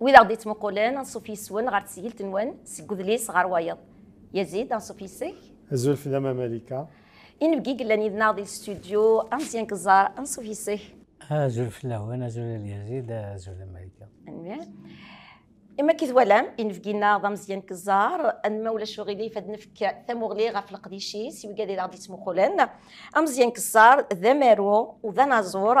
واذا غديت مقولان نصوف سون غار تسيل تنوان سكود ليس صغار ويض يزيد نصوف يسك زلف لما ملكه ان بقي قلاني ناضي ستوديو أنسيان كزار نصوف يسك زلف لا وانا زول يزيد زول ملكه اما كي ثوالام ان فقينا ضمزيان كزار ان ما ولا شغلي فاد نفك ثمغلي غا في القديشي سي وقادي ديت مقولان امزيان كزار ذا ميرو وذا نازور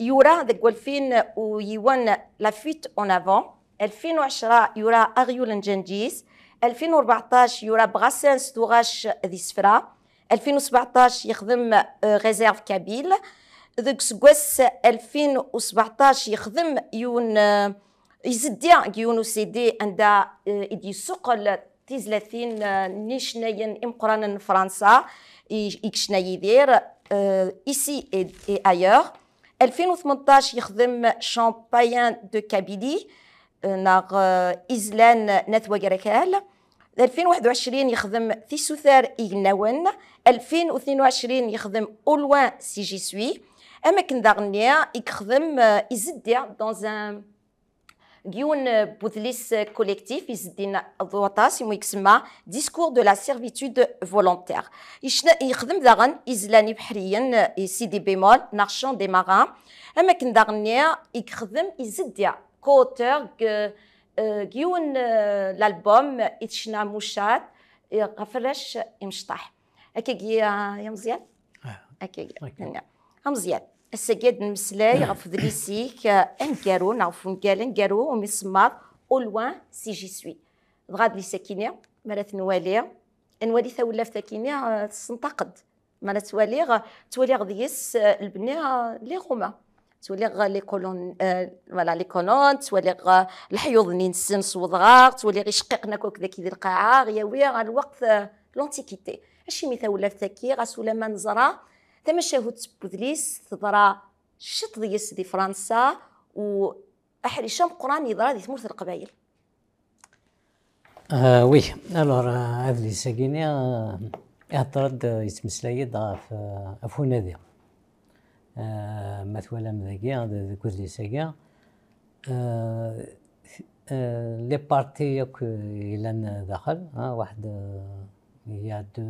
يورا ذا 2000 ويوان لافيت اون افون 2010 يورا اغيول جنجيس 2014 يورا بغاسنس ستوغاش ذي سفرا 2017 يخدم آه، ريزيرف كابيل ذوك سكواس 2017 يخدم يون آه، يزدي يون سيدي عند يدي آه، سوق تيزلاثين نيشناين إمقرانا فرنسا يكشنا يدير ايسي اي ايور 2018 يخدم شامبايان دو كابيلي ناغ إزلان جركال 2021 يخدم في سوثار إيناون 2022 يخدم أولوان سي جي سوي أما كن داغنيا يخدم إزديا دون ان ديون بوذليس كوليكتيف يزدين الضوطاس سيمو يكسما ديسكور دو لا سيرفيتود فولونتير يخدم داغن إزلاني بحريا سي دي بيمول نارشون دي ماران أما كن داغنيا يخدم إزديا كوتور كيون الالبوم يتشنا موشات غفرش يمشطح اكي يا مزيان يا مزيان السجاد المسلاي غف دريسيك انكارو نعرف نقال انكارو ومسمار اولوان سي جي سوي غاد لي ساكيني مرات نوالي نوالي ثولا ثاكينه تنتقد مرات تواليغ تواليغ غديس البنيه لي غوما تولي غا لي كولون آه، فوالا لي كولون تولي غا الحيوض اللي نسن صوضغار تولي غير شقيقنا كوك ذاك ذي القاعه غا الوقت آه، لونتيكيتي هادشي ميثا ولا فتاكي غا ما نزرا ثم شاهد بودليس تضرا شط ديس دي فرنسا و احرشام قران يضرا دي ثمرة القبائل آه وي الور آه، هذا اللي ساكيني هضرت يتمسلايد في افونادي ma twalam dagi deg udlis-agi لي بارتي ياك يلان داخل واحد آه، يا دو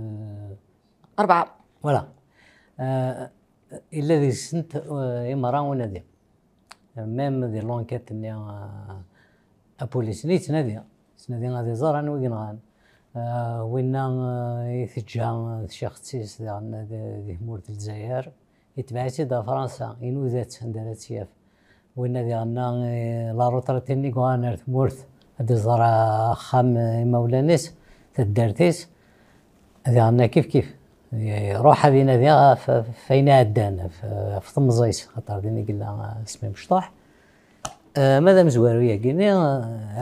أربعة فوالا آه، إلا ذي سنت آه، إمرأة ونادية ميم ذي لونكات ني أبوليس ني تنادي تنادي غادي زار أنا وين غان وين إثجان الشيخ تسيس ذي مورد الجزائر يتبعتي دا فرنسا ينوذات عندنا تياف وإن دي غنا لا روترتيني كوانا ثمورت هاد الزرع خام آه، مولانيس تدارتيس هادي غنا كيف كيف روح بينا ديغا آه، فينا عدانا في طمزيس خاطر ديني قلنا آه، اسمي مشطوح ماذا مزواروية كيني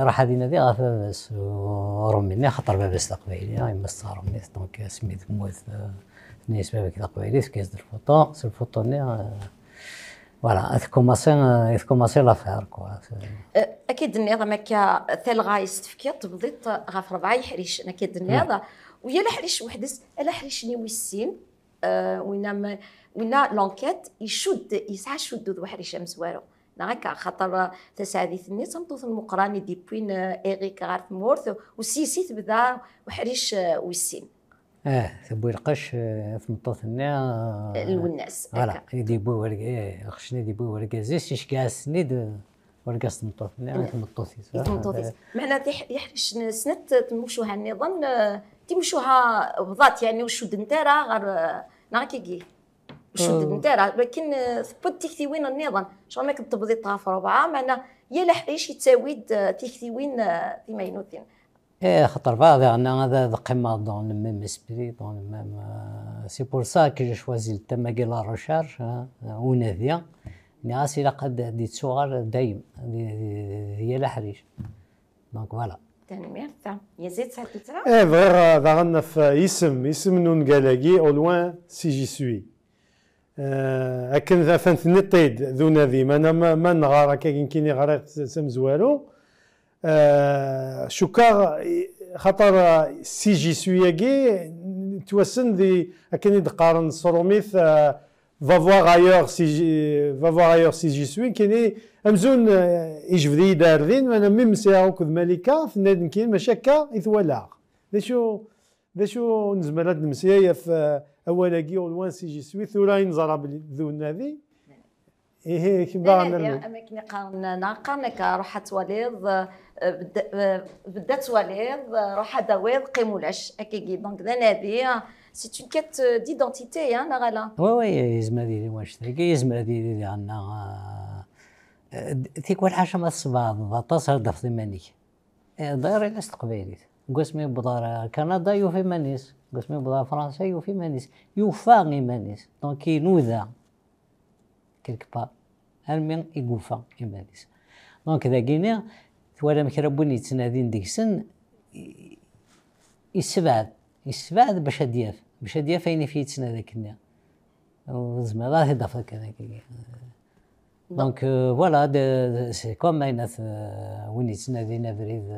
راح هادينا ديغا باباس ورمي خاطر باباس القبايلي يعني مصا رمي دونك اسمي موت بالنسبه لك قبيليس كيز الفوطا سي الفوطا ني آه، فوالا تكوماسي تكوماسي لافير كوا أه، اكيد النيضه ما كا ثلغا يستفكي تبضيط غاف ربعه يحريش انا كيد النيضه نعم. ويا لحريش وحدس الا حريشني ويسين آه، وينا وينا لونكيت يشد يسعى شد ذو حريش مزوارو نغاكا خاطر تساعدي ثني تمطوط المقراني دي بوين ايغيك غار مورث وسيسي تبدا وحريش ويسين اه ثبوي القش في آه، مطوثنا آه، الوناس فوالا يدي بو ورق آه، خشنا دي بو ورق زيس اش كاع السند ورق مطوثنا في مطوط مطوثيس معنا يحرش سنت تمشوها النظام تمشوها بضات يعني وشود راه غير ناكيكي وشود راه لكن ثبت تيكتي وين النظام شغل ما كنت تبضي طاف ربعه معنا يا لحريش يتساويد تيكتي وين في ماينوتين ايه خطر فاضي انا هذا قمة دون لو ميم اسبري دون لو ميم آه، سي بور سا كي جو شوازي تما كي لا ريشيرش آه، ونادية ني غاسي لا دي تصوغر دايم هي الحريش دونك فوالا تنميرتا يا زيد سعد ايه فغير ضغنا في اسم اسم نون كالاكي او لوان سي جي سوي آه، اكن ذا فانتني طيد ذو نادي ما انا ما نغار كاين كيني غريق سمزوالو آه شكار خاطر سي جي سوياكي توسن ذي اكن يدقارن صروميث فافوار ايوغ سي جي فافوار ايوغ سي جي سوي كيني كاين امزون اجفدي داردين وانا ميم سي هاكد ملكه ثناد كاين ماشي هكا يتوالا ذا شو شو نزمر هاد المسيايا في كي ولوان سي جي سوي ثورا ينزرى ذو النادي ايه كيما انا اماكن قارن قارنك روح توليض بدات تواليض روح العش قيمولاش كي دونك انا نادي سيت اون كيت ديدونتيتي يا غالا وي وي يزما ديري واش تريكي يزما ديري عندنا آه، تيك واحد الحاجه ما تصبعض غطاس هردا في مانيك إيه، داير الناس تقبيليت قسمي بدار كندا يوفي مانيس قسمي بدار فرنسا يوفي مانيس يوفا غي مانيس دونك ينوذا كيلك با المين يقوفا مانيس دونك ذا كينيا تورم كرا بوين يتنادين ديكسن يسبعد يسبعد باش ادياف باش ادياف اين euh, euh, في يتسنى كنا زعما راه يضاف هكاك دونك فوالا سي كوم اين وين يتنادينا بريد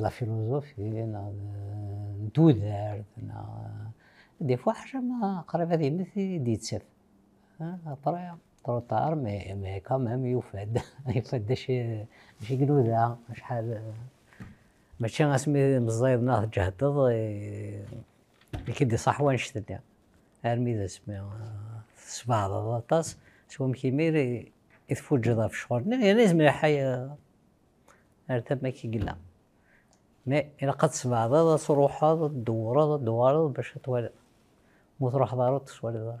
لا فيلوزوفي ندودر دي فوا حاجه ما قريبه ديما دي تسف طريقه طروطار مي مي كامام يفاد يفاد شي ماشي قلوده شحال ماشي اسمي مزايد ناه تجهدض كيدي صح وين شتني ارمي ذا سمي سبعض آه، غطاس سوم يتفوج ذا في شهور يعني لازم حياة ارتب ما كيقلا مي الا قد سبعض تروح تدور تدور باش توالد مو تروح دارو تسوالد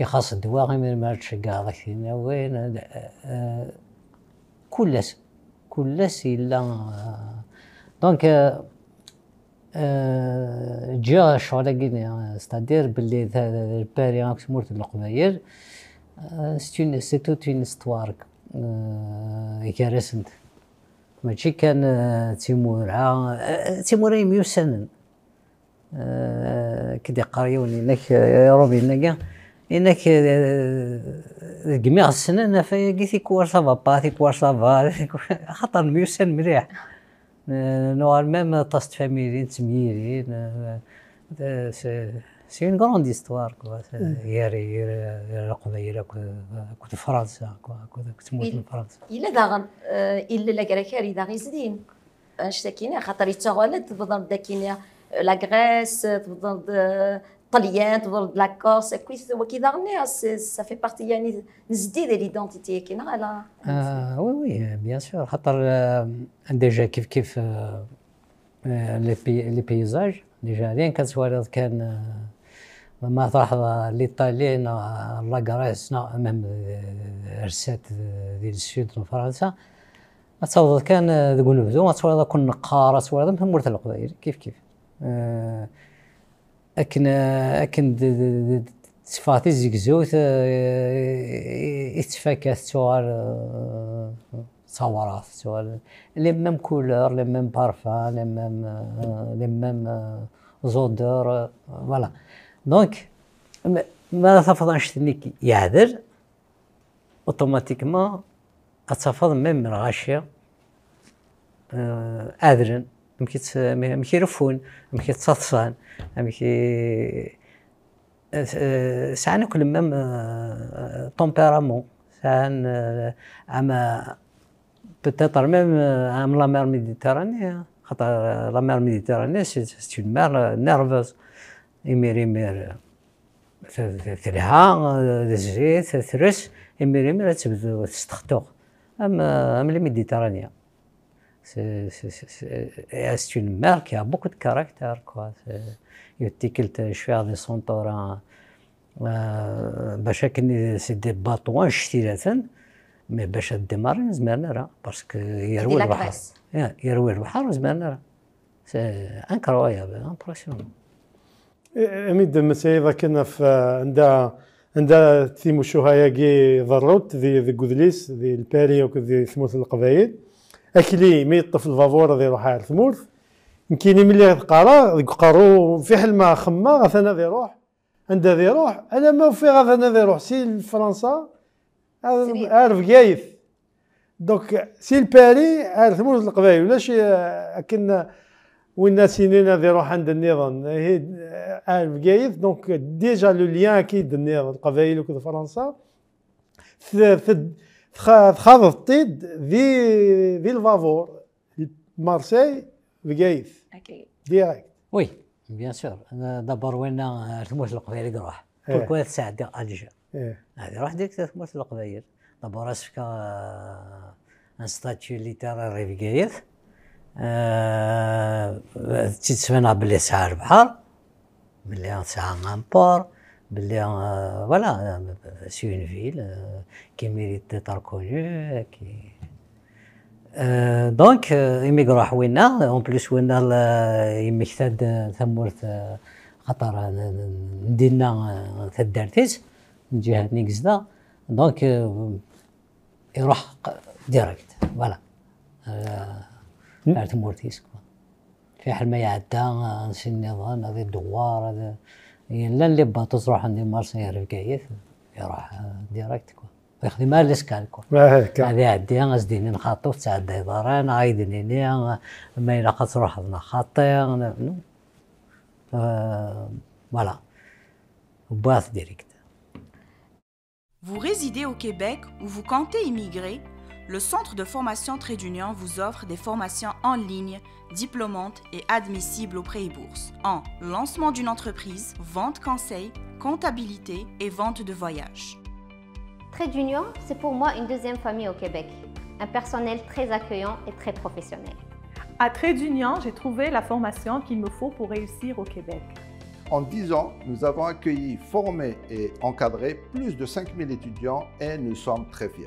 كي خاص الدواء غير ما تشقاضك هنا وين آه، آه، كلس كلس إلا آه، دونك جا شغل كيني ستادير بلي باري هاك مورت القبايل ستون سي توت اون ستوارك كارسنت ماشي كان تيمورا تيمورا يميوسنن كدي قريوني نك يا ربي انك انك آه، آه، جميع السنن في تيكوار سافا با تيكوار سافا خاطر ميوسن مليح آه، نوار ميم طاست فاميلي تميلي سي اون كروند هيستوار كوا غير القبائل كنت فرنسا كنت تموت من فرنسا الا داغن الا لا كراكاري داغي زدين تاكينيا خاطر يتغالد تفضل داكينيا لا غريس تفضل الطليان كويس هو وكي الناس سا في بارتي يعني نزديد ليدونتيتي كينا على آه وي وي بيان سور خاطر ديجا كيف كيف لي بيزاج ديجا ريان كتصور كان ما تروح ليطاليين لاكراس امام رسات ديال السود من فرنسا تصور كان تقول نبذو تصور كون نقار تصور مورث القبائل كيف كيف آه اكن اكن تفاتي زقزوت اتفاكا آه، توار آه، صورات سوار لي ميم كولور لي ميم بارفان لي ميم آه، لي ميم زودور فوالا دونك ما تفضل نشتني يعذر اوتوماتيكمون اتفضل ميم غاشيه اذرن مكيرفون مكيتصطفان مكي أه، ساعات كل مام طومبيرامون أه، ساعات أه، اما بتاتر ميم ام لا مير ميديتراني خاطر لا مير ميديتراني سي اون مير نيرفوز يمير يمير تلها تجري ترس يمير يمير تبدو تستخدم ام ام الميديترانيه c'est une mère qui a beaucoup de caractère. Quoi. باش كني دي باطوان شتيلة مي باش الدمار زمرنا نرى باسكو يروي البحر يروي البحر زمرنا نرى سي انكرويابل امبرسيون اميد اذا كنا في عند عند تيمو شو شوهاياكي ضروت ذي ذي كودليس ذي الباري وكذي ثموث القبايل اكلي مي يطف الفافور غادي يروح على ثمورث كيني ملي قرا قرو قارو في حل ما خما غثنا ذي روح عند ذي روح انا ما في غثنا ذي روح سي لفرنسا عارف جايث دوك سي لباري عارف مول القبايل ولا شي كنا وين سينينا ذي روح عند النظام هي عارف جايث دونك ديجا لو ليان كي النظام القبايل وكذا فرنسا تخاض الطيد ذي ذي الفافور مارسي بقايف اكيد ديريكت وي بيان سور دابور وين تموت القبائل يروح كل كويت ساعه ديال هذه روح ديك تموت القبائل دابور اسفكا ان ستاتيو اللي ترى بقايث تيتسمنا بلي ساعه البحر بلي ساعه غامبور باللي آه، فوالا سي اون فيل آه، كي ميريت ديت ركوني كي آه، دونك ايميغرا حوينا اون بليس وينا يمكتاد ثمورت خاطر ندينا تدارتيس من جهه نيكزدا دونك يروح ديريكت فوالا ثمورتيس في حال ما يعدى نسيني النظام هذا الدوار هذا إيه، لان اللي با تصروح عندي مارسير الكايث يروح ديريكت كوا ياخذ مال الاسكان كوا هذه عدي غزديني نخاطو تاع تعدى داران غايدنيني ما الا تروح لنا خاطي نو آه، فوالا باث ديريكت Vous résidez au Québec ou vous comptez immigrer le Centre de formation Trade d'Union vous offre des formations en ligne, diplômantes et admissibles au pré-bourses bourse en lancement d'une entreprise, vente conseil, comptabilité et vente de voyage. Trade d'Union, c'est pour moi une deuxième famille au Québec. Un personnel très accueillant et très professionnel. À Trade d'Union, j'ai trouvé la formation qu'il me faut pour réussir au Québec. En 10 ans, nous avons accueilli, formé et encadré plus de 5000 étudiants et nous sommes très fiers.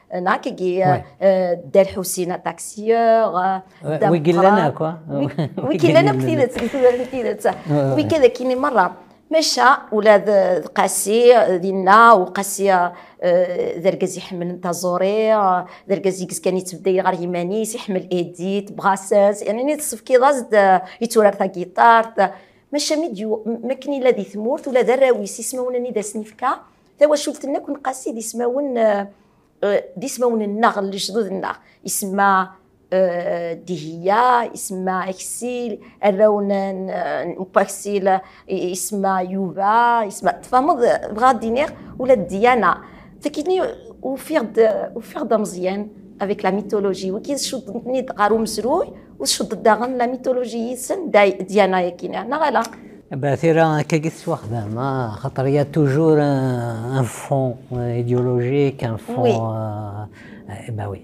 دار حسين nakigi derhusina taksieur wikilana kwa wikilana btidet btidet wikida kini مره مشى ولاد قاسي دينا وقاسي آه، دركازي يحمل انت زوري آه، دركازي يكس كان يتبدا غير يمانيس يحمل ايديت بغاساس يعني نيتصف كي غاز آه، يتورار تا كيتار مشى ميديو ما مكني لا دي ثمورت ولا دراويس يسمون ني دا سنيفكا توا شفت لنا كون قاسي دي سماون أه، دي سماون النغ اللي جدود النغ يسمى أه، دهية يسمى اكسيل الرون باكسيل يسمى يوبا يسمى تفهمض بغا دينير ولا الديانه تكيني وفيغد وفيغد مزيان افيك لا ميثولوجي وكي شدني دغارو مسروي وشد داغن لا ميثولوجي سن ديانا يكينا نغالا باثرة كيكس واخدة ما خاطر هي توجور ان فون ايديولوجيك ان فون اي وي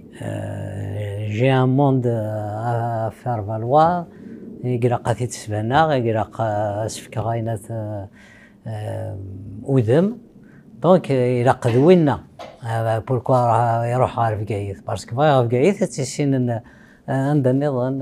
جي ان موند افار فار فالوا يقرا قاثي تسبانا يقرا سفكا غاينات اودم دونك الى قد وينا بوركوا راه يروح عارف كايث باسكو ما عارف كايث تسين عندنا نظام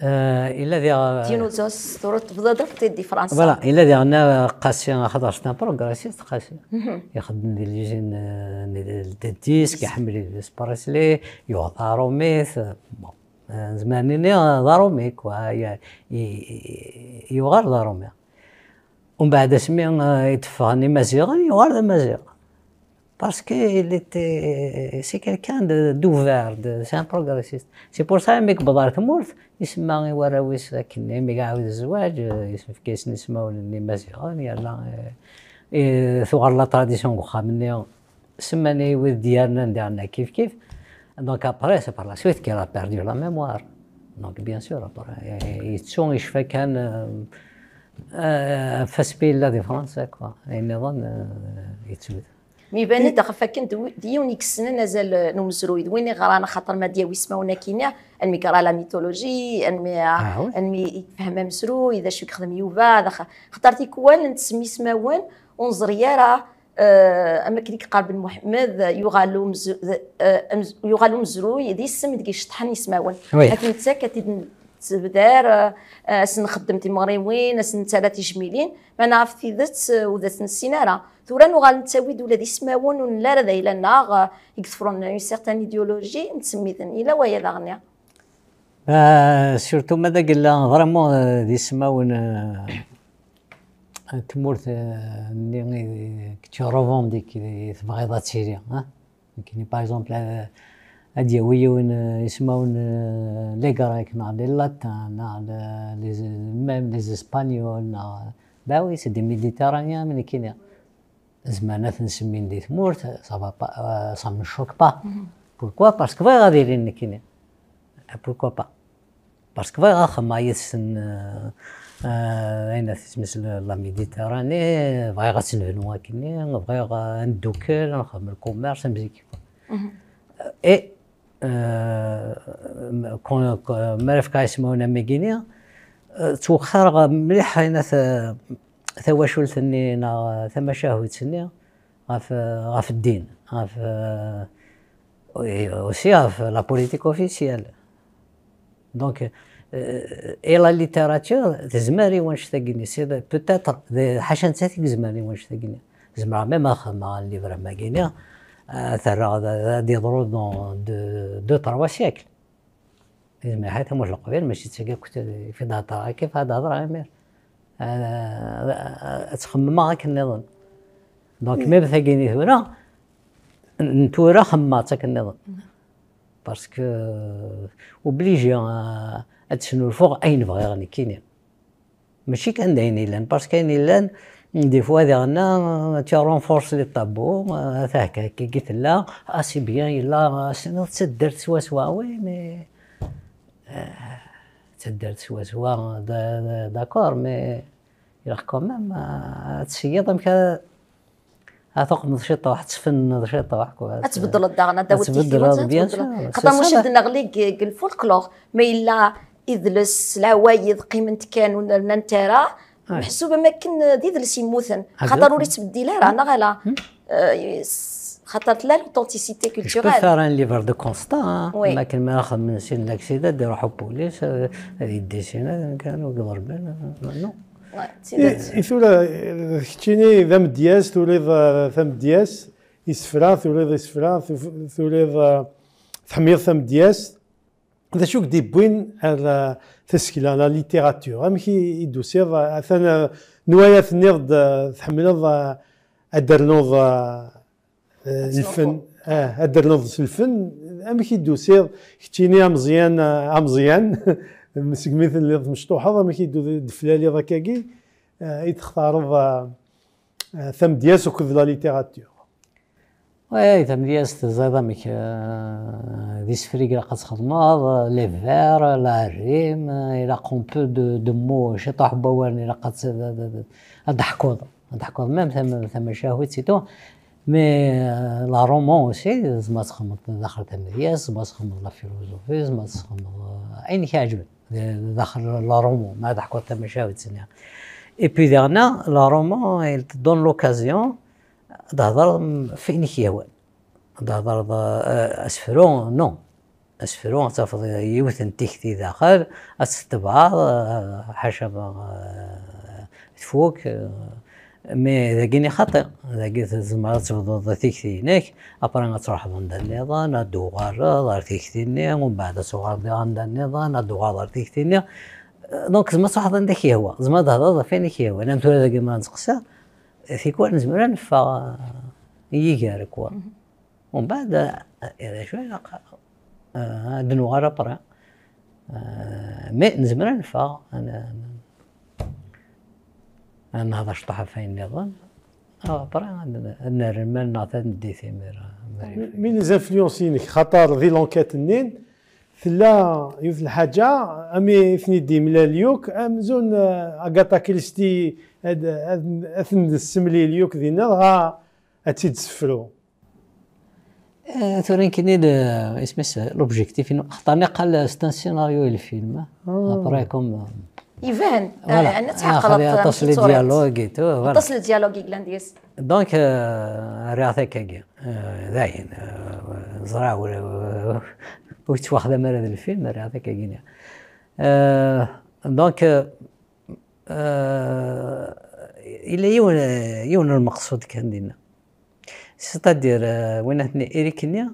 آه، الا دي دينو زوس ثورت بضدرت دي فرنسا فوالا الا دي انا قاسي خاطر شتا بروغراسيست قاسي يخدم دي ليجين آه، ديسك يحمل لي سبارسلي يوضع روميث آه، زمان ني ضارومي كوا يوغار ضارومي ومن بعد اسمي يتفغني مزيغا يوغار مزيغ parce qu'il était, c'est quelqu'un d'ouvert, c'est un progressiste. C'est pour ça que بضعة تمورث يسمى وراويس لكن la يعاود الزواج a يسمعوا للمازيغان يلا ثغر لا تراديسيون واخا مني سماني ود ديالنا نديرنا كيف كيف دونك ابري سي بار لا سويت كي لا لا ميموار دونك بيان سور ابري يتسون يشفى كان quoi. Et كوا يتسود مي ميبان داخل فاكن ديوني كسنا مازال نمزرو يدويني غرانا خاطر ما دياوي سماونا كينيا انمي كرا لا ميثولوجي انمي آه آه، انمي فهم مزرو اذا شو يخدم يوفا داخل خاطر تيكوان نتسمي سماوان ونزريا راه اما كليك قرب محمد يغالو آه، مزرو يغالو مزرو يدي السم ديك شطحن يسماون لكن انت كتد تبدار اسن آه، خدمت المغربيين اسن ثلاثة جميلين ما نعرف في ذات آه، وذات السينارة ثورا نغال دولا دي ديسماون ولا راه ذا ناغ يكثرون اون سيغتان ايديولوجي ذن الى ويا لاغنيا سيرتو ماذا قال فريمون ديسماون تمورت اللي كنتي روفونديك تبغيضها تسيريا آه. كيني باغ اكزومبل هادي يوي وين يسمون لي غريك ناع لي لاتان لي ميم لي اسبانيول ناع باوي سي دي ميديتيرانيان من كينيا زمان تنسمين دي تمورت سافا با سا من شوك با بوركوا باسكو بغا غادي يرين بوركوا با باسكو بغا خما يسن اين تسمس لا ميديتيراني بغا سنفنوا كيني بغا ندوكل نخدم الكوميرس مزيكي اي مالف كايسمو نمجينيا تو خارغة مليح هنا ثواشول ثني نا ثما شاهوت ثني غاف غاف الدين غاف إيه، اوسي غاف لا بوليتيك اوفيسيال دونك اي لا ليتيراتور تزماري وانش تاقيني سي بوتيتر حاشا نساتيك زماري وانش تاقيني زمرا ميم اخر مع الليفر فرا ما كينيا اثر غادي يضرو دون دو دو تروا سيكل زعما حتى مش القبيل ماشي تسقى كنت في داتا كيف هاد الهضره غير آه، تخمم هكا النظام دونك إيه. مي بثاقيني ثورا نتورا خماتها النظام نعم. باسكو اوبليجي آه، تشنو الفوق اين بغي راني كاينين ماشي كان داين لان باسكو كاين لان دي فوا غنا تي رونفورس لي طابو هكا كي قلت لا اسي بيان يلا شنو تسدرت سوا سوا وي مي تسدرت سوا سوا داكور مي يلا كومام تسيض امك تقمض شي واحد تفن شي واحد أه، تبدل الدغنا داو تبدل بيان أه، خاطر مش عندنا غلي الفولكلور مي الا يدلس العوايد قيمة كانون نتراه نحسوا بما كان لسي موثن خاطر ولي تبديلها رانا غالا أه، خاطر لا لوثنتيسيتي كولتورال فار ان ليفر دو كونستا ما كان ما ناخذ من سين لاكسيدا دي روحو بوليس يدي سين كانوا قضربان نو إثولا كتشيني ذا مدياس توليض ثم دياس يسفرا توليض يسفرا توليض تحميض ثم دياس ذا شوك دي بوين تسكيل على ليتيراتور امك يدوسيض اثنا نوايا ثنيض تحملض ادرنوض الفن اه ادرنوض الفن امك يدوسيض كتيني مزيان مزيان مسك مثل اللي مشطوحه ما كيدو دفلالي ذاكاكي يتختار ثم دياس وكذ لا ليتيراتور اي ديال تزيد ميك دي سفريك لاقا خدمه لي فير لا ريم الى قون بو دو دو مو شي طاح بوان الى قد ضحكوض ضحكوض ميم ثم ثم شاهوت سيتو مي لا رومون سي زعما تخمض داخل ديال زعما تخمض لا فيلوزوفي زعما تخمض اين كيعجبك داخل لا رومون ما ضحكوض ثما شاهوت سنيا اي بي ديغنا لا رومون il تدون لوكازيون كي فين كيهوان دهضر آه، اسفرون نو اسفرون تفض يوثن تيكتي داخل استبعض آه، حاشا آه، تفوك مي ذاكيني خاطئ ذاكي زمرا تبضض تيكتي هناك ابرا تروح عند النظام ادو ضار دار تيكتيني ومن بعد صغار عند النظام ادو ضار تيكتي تيكتيني دونك زعما صح عندك هو زعما هذا فين هو انا مثلا اذا ما نسقسى كوان زمرا نفا ييغار كوا ومن بعد إذا شوية آه، دنوار برا آه، مي نزمر نفا أنا أنا هذا شطح فين نظن آه، برا أنا رمال نعطي ندي ثمير مين زانفلونسينك خطر ذي لونكات النين ثلا يوث الحاجة أمي فني دي ملاليوك أمزون أغاتا آه، كريستي أثن السملي ليوك دينا غا أتيد سفرو ثورين كني اسمس لوبجيكتيف انه اختارني قال ستان سيناريو الفيلم آه. ابريكم ايفان آه، انا تعقلت تصل ديالوغي تو تصل ديالوغي كلانديس دونك رياثيك هذاك كاكي زاين زرا ur مال هذا الفيلم lfilm هذاك كاين أه دونك آه، الى يون يون المقصود كان دينا ستادير آه، وين هتني اريك نيا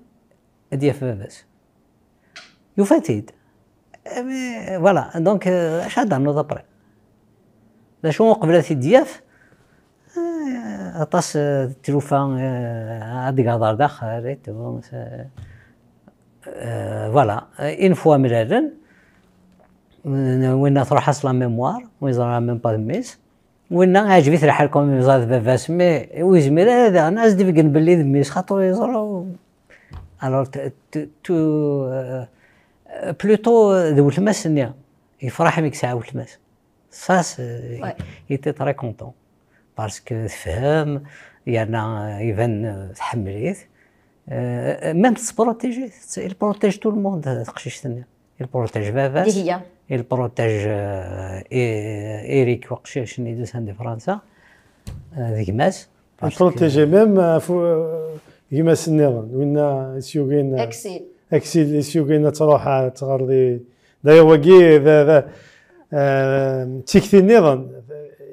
في باباس يفاتيد فوالا دونك آه، اش هذا نوض ابري لا شو قبل دياف اطاس تلوفا هاد قادر داخل فوالا اون فوا مرارن وين تروح اصلا ميموار ويزرى ميم با ذميس وين عاجبيت الحال كون يزرى بابا سمي ويزمير هذا ناس ديفكن باللي دميس خاطر يزرو الوغ تو بلوتو ذو التماس يفرح ميك ساعه التماس ساس يتي تري كونتون باسكو تفهم يعني يبان آه، تحمليت ميم euh, se protéger, il تو الموند تقشيش monde القشيشتنا بافاس باباس اللي هي البروتيج إيريك وقشيش اللي دوزان دي فرنسا ذيك ماس بروتيجي ميم يماس النيران وين سيوغين اكسيد اكسيد سيوغين تروح دايوغي ذا ذا تيكتي النيران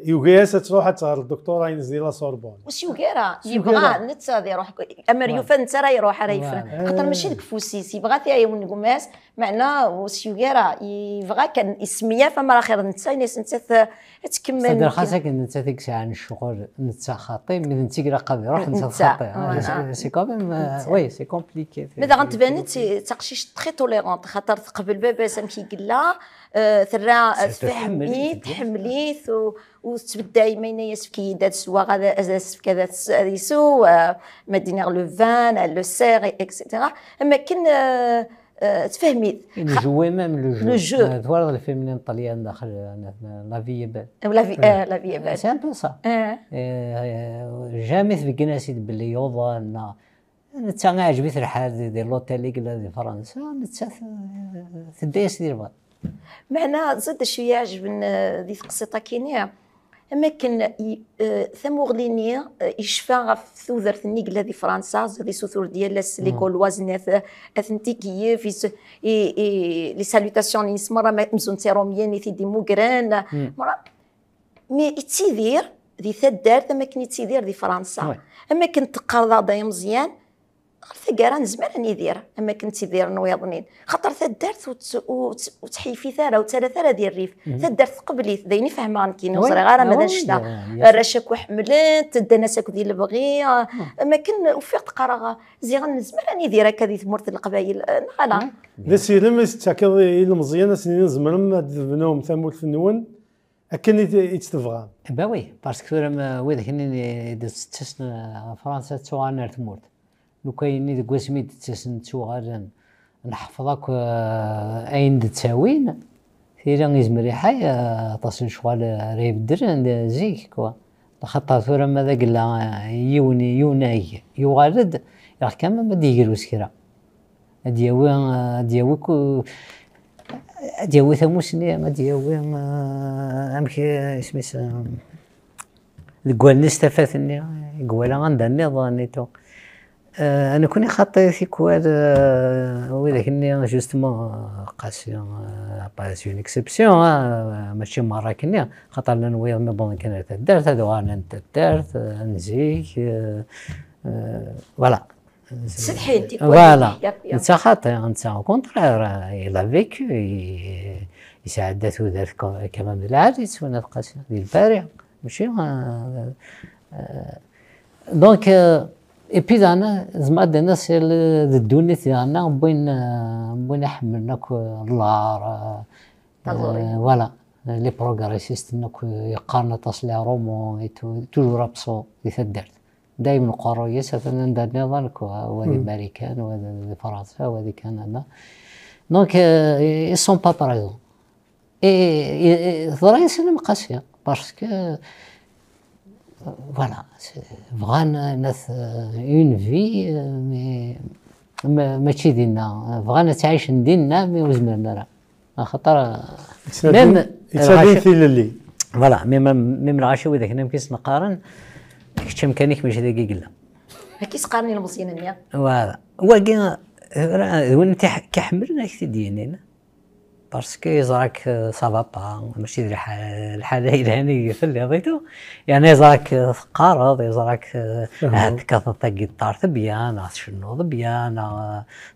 يوغيسا تروح تصار الدكتوره ينزل لها سوربون واش يوغيرا يبغى نتا ذي روح اما يوفن نتا يروح راه يفرن خاطر ماشي ديك فوسيس يبغى فيها يون قماس معنا واش يوغيرا يبغى كان اسميه فما راه خير نتا ناس نتا تكمل صدر خاصك نتا ديك الساعه الشغل نتا خاطي من انت قبل روح نتا خاطي سي كوميم وي سي كومبليكي ماذا غتبانت تقشيش تخي توليرونت خاطر تقبل بابا سامكي قلا ثراء تفهمي تحملي وتبداي يمين يسكي دات سوا غادا كذا ريسو مدينيغ لو فان آه، لو سير اكسيتيرا اما كن آه، آه، تفهمي جوي ميم لو جو لو جو ادوار الفيمينين داخل لا في بال لا في اه لا في بال سي ان بو سا جامي ثبقنا سيد بلي يوضا انا نتا عجبت الحال ديال لوتيل كلا في فرنسا نتا تدايس ديال معنا زاد شويه عجبنا آه، دي قصيطه كينيا اماكن آه، ثمغليني آه، يشفى في ثوذرت النيقلة دي فرنسا دي سوثور ديال لي كولواز ناث اثنتي كييف لي سالوتاسيون لي نسمر مزون تيروميان في دي موكران مي تيدير دي ثدار اماكن تيدير دي فرنسا اماكن قرضا دايم مزيان زمان نزمر نديرها اما كنت دير نويضنين خاطر تدارت وتحيفي ثاره وتالا ثاره ديال الريف تدارت قبلي فهم فاهمه كي نوصري غير ماذا شتا رشاك وحملت ناسك ديال البغية اما كن وفقت قراغه زمان نزمر ندير هكا دي ثمرت القبايل آه، نغالا لا سيلم يستكر المزيان سنين ما بنوم ثموت في النون اكن يتفغى باوي باسكو ويدك اني دزت آه، فرنسا انر ثمورت لو كاين ديك واسمي دتاسن تسوغالا نحفظك آه، اين دتساوين تيرا يزمر يحيى تصل آه، شوال راه يبدل آه، زيك كوا خاطر ثورة ماذا قلا يوني يوناي يوغالد راه كامل ما ديجلوس كرا دياوي دياوي كو دياوي ثموسني ما امشي اسمي سميس قوال نستفاثني قوالا عندها النظام نيتو آه، انا كوني خاطي في كوال ولكن جوستمون قاسيون باس اون اكسبسيون ماشي مره كنا خاطر انا نويض مي بون كان هذا هادو انا تدارت نزيك فوالا آه، آه، فوالا انت خاطي انت او كونترير الى فيكو يساعد ثودات كمان بالعريس وانا ديال البارح ماشي دونك إبي دانا زعما دانا سير الدوني ديالنا بوين بوين حملنا اللار فوالا لي بروغريسيست نك يقارن تصلي رومو توجو رابسو لي تدرت دائما نقارو يس مثلا دار نظام وهذه امريكان وهذه فرنسا وهذه كندا دونك اي سون با بريزون اي ثرايس انا مقاسيه باسكو voilà, بغانا اون في مي ماشي ديالنا بغانا تعيش ديالنا مي وزمرنا راه خاطر ميم يتسابين في اللي فوالا ميم ميم العشاوي ذاك انا مكيس نقارن كنت مكانيك ماشي ذاك كلا ما كيسقارني المصينه فوالا واكي راه كيحملنا كثير ديالنا باسكو يزراك سافا آه، با ماشي ديال الحاله الهنيه في اللي هضيتو يعني يزراك آه، قارض يزراك هكا آه، تاكيطار تبيان ناس شنو تبيان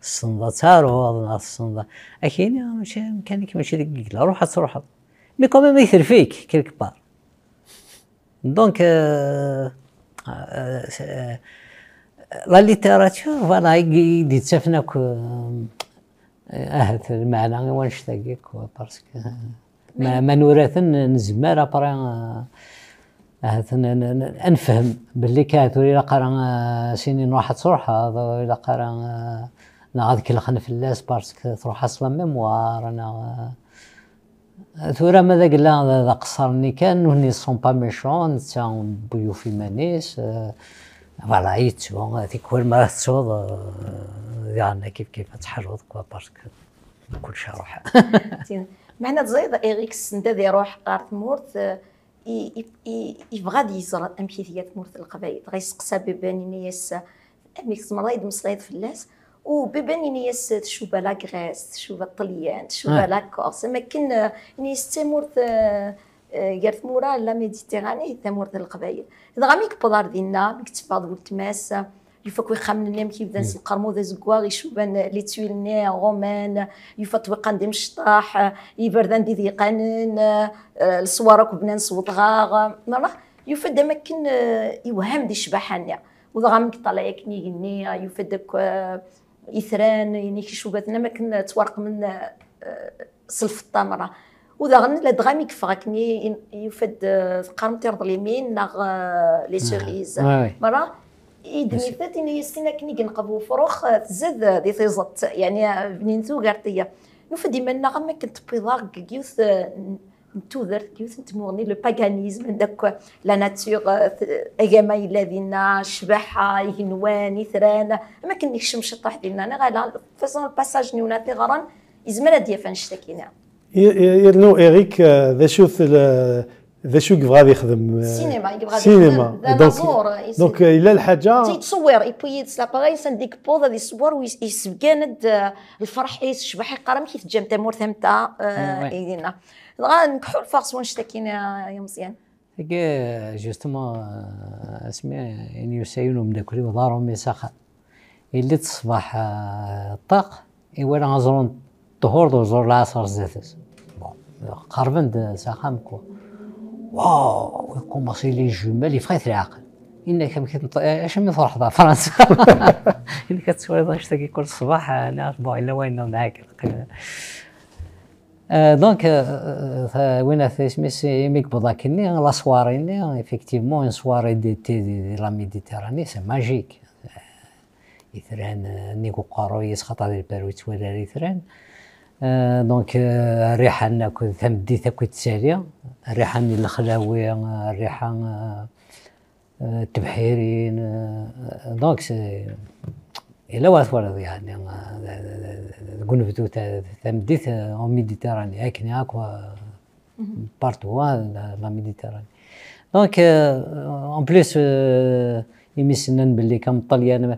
الصنده تاروض ناس الصنده اكيني يعني ماشي مكانك ماشي ديك كيكلا روح تروح مي كوميم يثير فيك كي كبار دونك لا ليتيراتور فوالا يدي تسافناك اهت المعنى وانشتاقك باسكو ما ما نوراثن نزمر ابرا اهت نفهم باللي كاتو الا قرا سنين واحد تروح الا قرا نعاد في فلاس بارسك تروح اصلا ميموار انا ثورة ماذا قلنا هذا قصرني كان وني سون با ميشون نتا بيو في مانيس فوالا شو هذيك كل ما تصوض يعني كيف كيف تحرض كوا باسكو كل شيء روح معنى تزايد اريك انت ديال روح قارت تمورت يبغى يزرى الامثيليه مورت القبائل غيسقسى ببانين ياس اميكس مرايد في اللاس وببانين ياس تشوف لا غريس تشوف الطليان تشوف آه. لا كورس ما كان يعني تمورت غير ثموره لا ميديتيراني ديال القبائل اذا غامي كبضار دينا ملي كتفاض ولتماس يفا كوي خامن لنا كيبدا نسقرمو ذا زكوا غيشوبان لي تويل ني غومان يفا تويقان دي مشطاح يبردان دي ذيقانن الصوارك بنان صوت غاغ مرة يفا دا مكن يوهم دي شبحانيا وذا غامك طالع كني يني يفا داك إثران يعني كيشوباتنا ما كن تورق من سلف التمره وداغن لا دغام يكفغ كني يفد آه، قرم تيرض اليمين ناغ آه، لي نعم. سيريز نعم. مرا يدني ثات اني سينا كني كنقب وفروخ آه، تزاد دي تيزط يعني بنينتو غارتيه نفدي من ناغ ما كنت بيضاغ كيوث نتو نتوذرت كيوث نتمغني لو باغانيزم داك لا ناتور ايام الا دينا الشباحه يهنوان يثران ما كنكشمش الطاح دينا انا غالا فاسون الباساج نيونا تيغران يزمر هادي فانشتاكينا يرنو إريك آه، ذا شو ذا شو كيف غادي يخدم آه، سينما كيف غادي سينما دونك دونك الحاجه تيتصور يبوييت لاباغاي سنديك بوز غادي يصور ويسبقاند آه، الفرح يشبح يقرا ملي كيتجام تا مور ثمتا يدينا غنكحوا الفارس ونشتكينا يا مزيان هكا جوستومون اسمي يعني يسايلو مداكلي ودارهم ميساخا اللي تصبح الطاق يوالا غنزرون الطهور دو العصر زاتس قربن كو واو يكون مصيلي الجمال يفغيت العقل انك مكيت اش من فرح ضا فرنسا انك كتسوي اشتكي كل صباح انا بون الا وين معاك آه، دونك آه، آه، وين سميس ميك بضاك ني لا سواري ني سواري دي تي دي لا ميديتيراني سي ماجيك يثران نيكو قارويس خطا دي باريس ولا يثران دونك الريحه ناكل ثم بديت كنت تسالي الريحه من الخلاوي الريحه التبحيرين دونك الا واث ورد يعني قنبتو ثم بديت اون ميديتيراني هاكني اكوا بارتو لا ميديتيراني دونك اون بليس يمسنن باللي كان طليان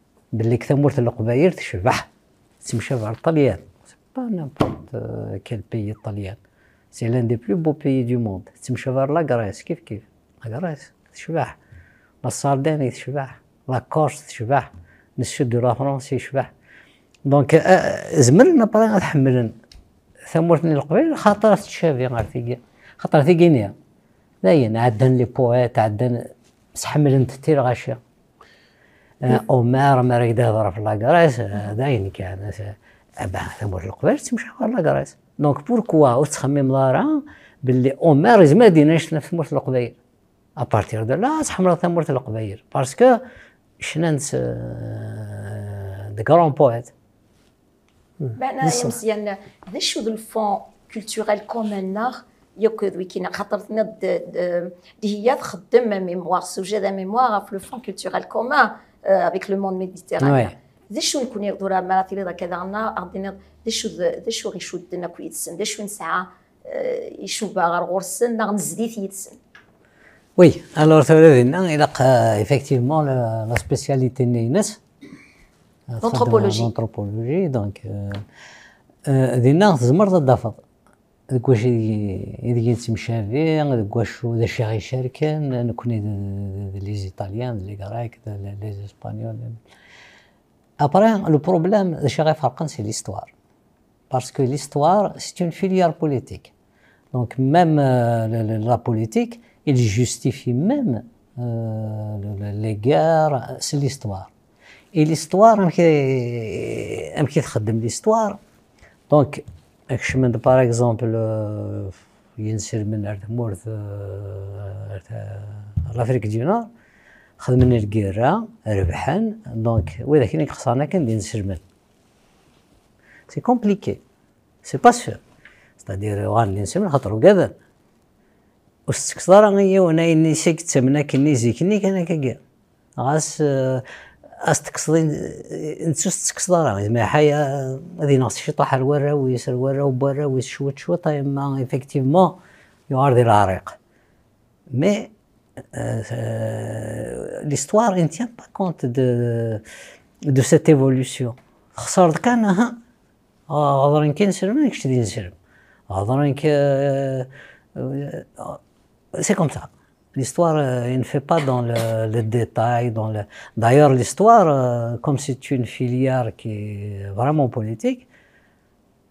بليك ثمورة القبائل تشبح تمشى على الطليان با نيمبورت آه، كال بيي الطليان سي لان دي بلو بو بيي دو موند تمشى على غريس كيف كيف غريس تشبح لا سارديني تشبح لا كورس تشبح السود دو لا فرونس يشبح دونك آه، آه، زمن باغي تحملن ثمرتني القبائل خاطر تشافي غير ثيكي خاطر ثيكينيا داين عدن لي بوات عدن سحملن تتير غاشيه ما ماري دهضر في لاكراس يعني كان ابا ثمور القبال تمشي في لاكراس دونك بوركوا وتخمم لارا باللي اومار زعما ديناش في ثمور القبايل ابارتير دو لا تحمر ثمور القبايل باسكو شنانس دي كرون بويت بعنا مزيان شو دو الفون كولتورال كومون نار يكذ ويكينا خاطر اللي هي تخدم ميموار سوجي دا ميموار في لو فون كولتورال كومون Euh, avec le monde méditerranéen. dans la نكون يقدر المماثل اذا des choses عندنا ذي شو ذي شو غيشدنا كويتسن ذي شو qui la Oui, alors effectivement la, spécialité L'anthropologie. donc. Euh, euh, deg wacu ideg i nettemcabi, deg wacu d acu i ɣ-icerken, nekkni les Italiens, les Grecs, les Espagnols. Après, le problème des acu i c'est l'histoire. Parce que l'histoire, c'est une filière politique. Donc même euh, la politique, il justifie même euh, les guerres, c'est l'histoire. Et l'histoire, amek i txeddem l'histoire, donc اكشمند بار اكزومبل ينسير من ارث مورث ارث لافريك دي نور خدمنا الكيرا ربحان دونك واذا كاين خسرنا كندير نسرمن سي كومبليكي سي با سور ستادير غادي نسرمن خاطر وكذا وستكسر غيا وانا اني سيكت تمنا كني زيكني كان كاكيا غاس استقصدين نتسوس تقصد ما حيا هذه ناقص شي طاح الورا ويسر ورا وبرا ويس شوت شوت اما طيب، ايفيكتيفمون يعرض الى العريق مي آه، ليستوار ان تيان با كونت دو دو سيت ايفولوسيون خسرت كان ها آه، هضرين كي نسلم كشتي نسلم هضرين كي آه، سي كوم سا L'histoire, elle euh, ne fait pas dans le, détail. D'ailleurs, l'histoire, euh, comme c'est une filière qui est vraiment politique,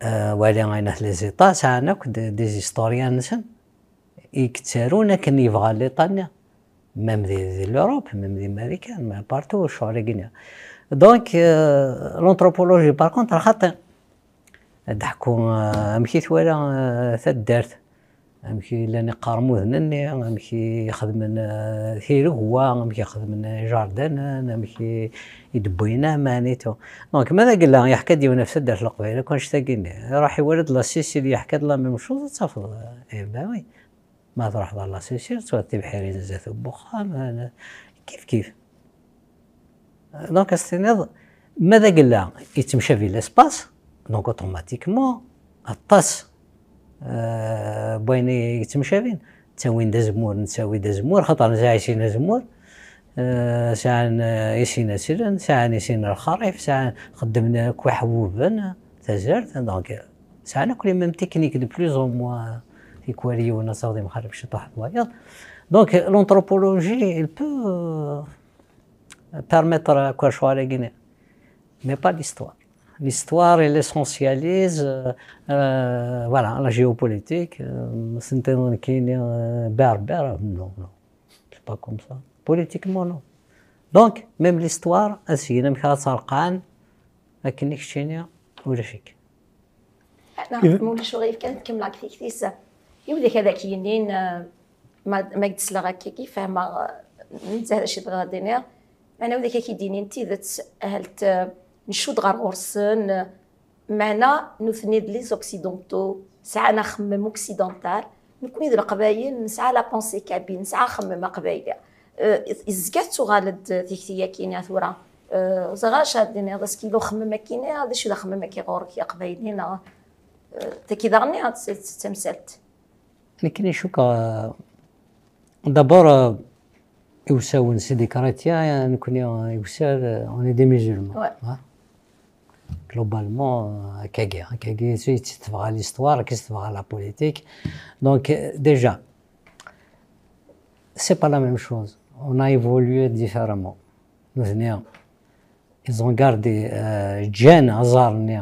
euh, les États, c'est des, des historiens, ils ont dit même dans l'Europe, même des Américains, mais partout, je suis allé Donc, euh, l'anthropologie, par contre, elle a été. Hein. Elle a été. أمشي لان قارموذنن أمشي غنمشي تيرهوا أمشي يخدمن آه، آه، جاردنن أمشي آه، يدبينا مانيتو دونك ماذا قال يحكى الدار في القبيلة كون شتاقيني راح يولد لا سيسيلي يحكى لا ممشوط تفض إيه، باوي ما تروح لا سيسيل تواتي بحيري زات بوخام كيف كيف دونك استناد ماذا قال يتمشى في لاسباس دونك اوتوماتيكمون الطاس آه، بوين يتمشافين تاوين دا زمور نتاوي داز مور خاطر آه، ساعة يسينا زمور ساعة يسينا سلن ساعة يسينا الخريف ساعة خدمنا كوا حبوبا تزرت دونك ساعة كل ميم تكنيك دو بلوز او موا في كوالي وانا صاغدي مخرب شي طاح الوايض دونك ال بو permettre كوا quoi je مي با ليستوار l'histoire et l'essentialise euh, voilà, la géopolitique, c'était euh, un berbère, non, non, c'est pas comme ça. Politiquement, non. Donc, même l'histoire, même أسينا مش غترقان لكن كشتيني ولا فيك. انا مولي شغيف كانت كملك فيك تيسا يولي هذاك ينين ما ما قدس لغا كي فاهمة نتا هذا الشيء غادي انا كي دينين تي ذات هلت نشود غار غرسن معنا نثني لي زوكسيدونتو ساعة خمم اوكسيدونتال نكوني د القبايل نسعى لا بونسي كابي نسعى خمم قبايل أه، ازكات تغالد تيكتيا كينيا ثورا أه، زغاش هاد النهار باسكو لو خمم كينيا هذا شو خمم كي غورك يا قبايلين أه، تكي دغني هاد تمثلت لكن شوكا دابور يوساون سيدي كراتيا يعني كوني يوسا اوني دي ميزولمون globalement euh, Kagé. Hein. Kagé, si tu à l'histoire, qu'est-ce que la politique. Donc, euh, déjà, c'est pas la même chose. On a évolué différemment. Nous ils ont gardé euh, Djen euh, Hazar et,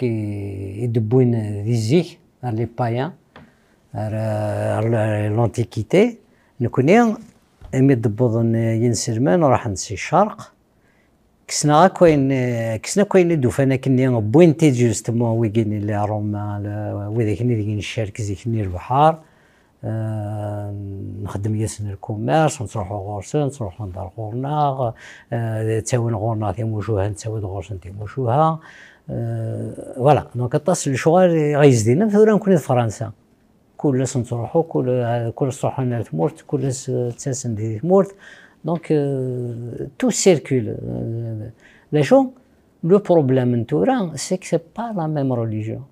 et, et de Bouin Rizik, les païens, l'Antiquité. Nous connaissons, et de Boudon on va dans a Charq. كسنا كوين كسنا كوين فانا كني بوينتي جوستمون ويكيني لا روما وذاك اللي نشارك ذيك البحر أه نخدم ياسن الكوميرس نتروحو غورسن نروحو ندار غورنا آه، تاون غورنا موشوها نتاود غورسن تي موشوها آه، فوالا دونك الطاس الشغل غيزدينا مثلا نكون في فرنسا سنة نروحو كل كلش نروحو كل كلش سنة ديال تمورت دونك تو سيركول Les gens, le problème c'est سي ce سي با لا ميم ريليجيون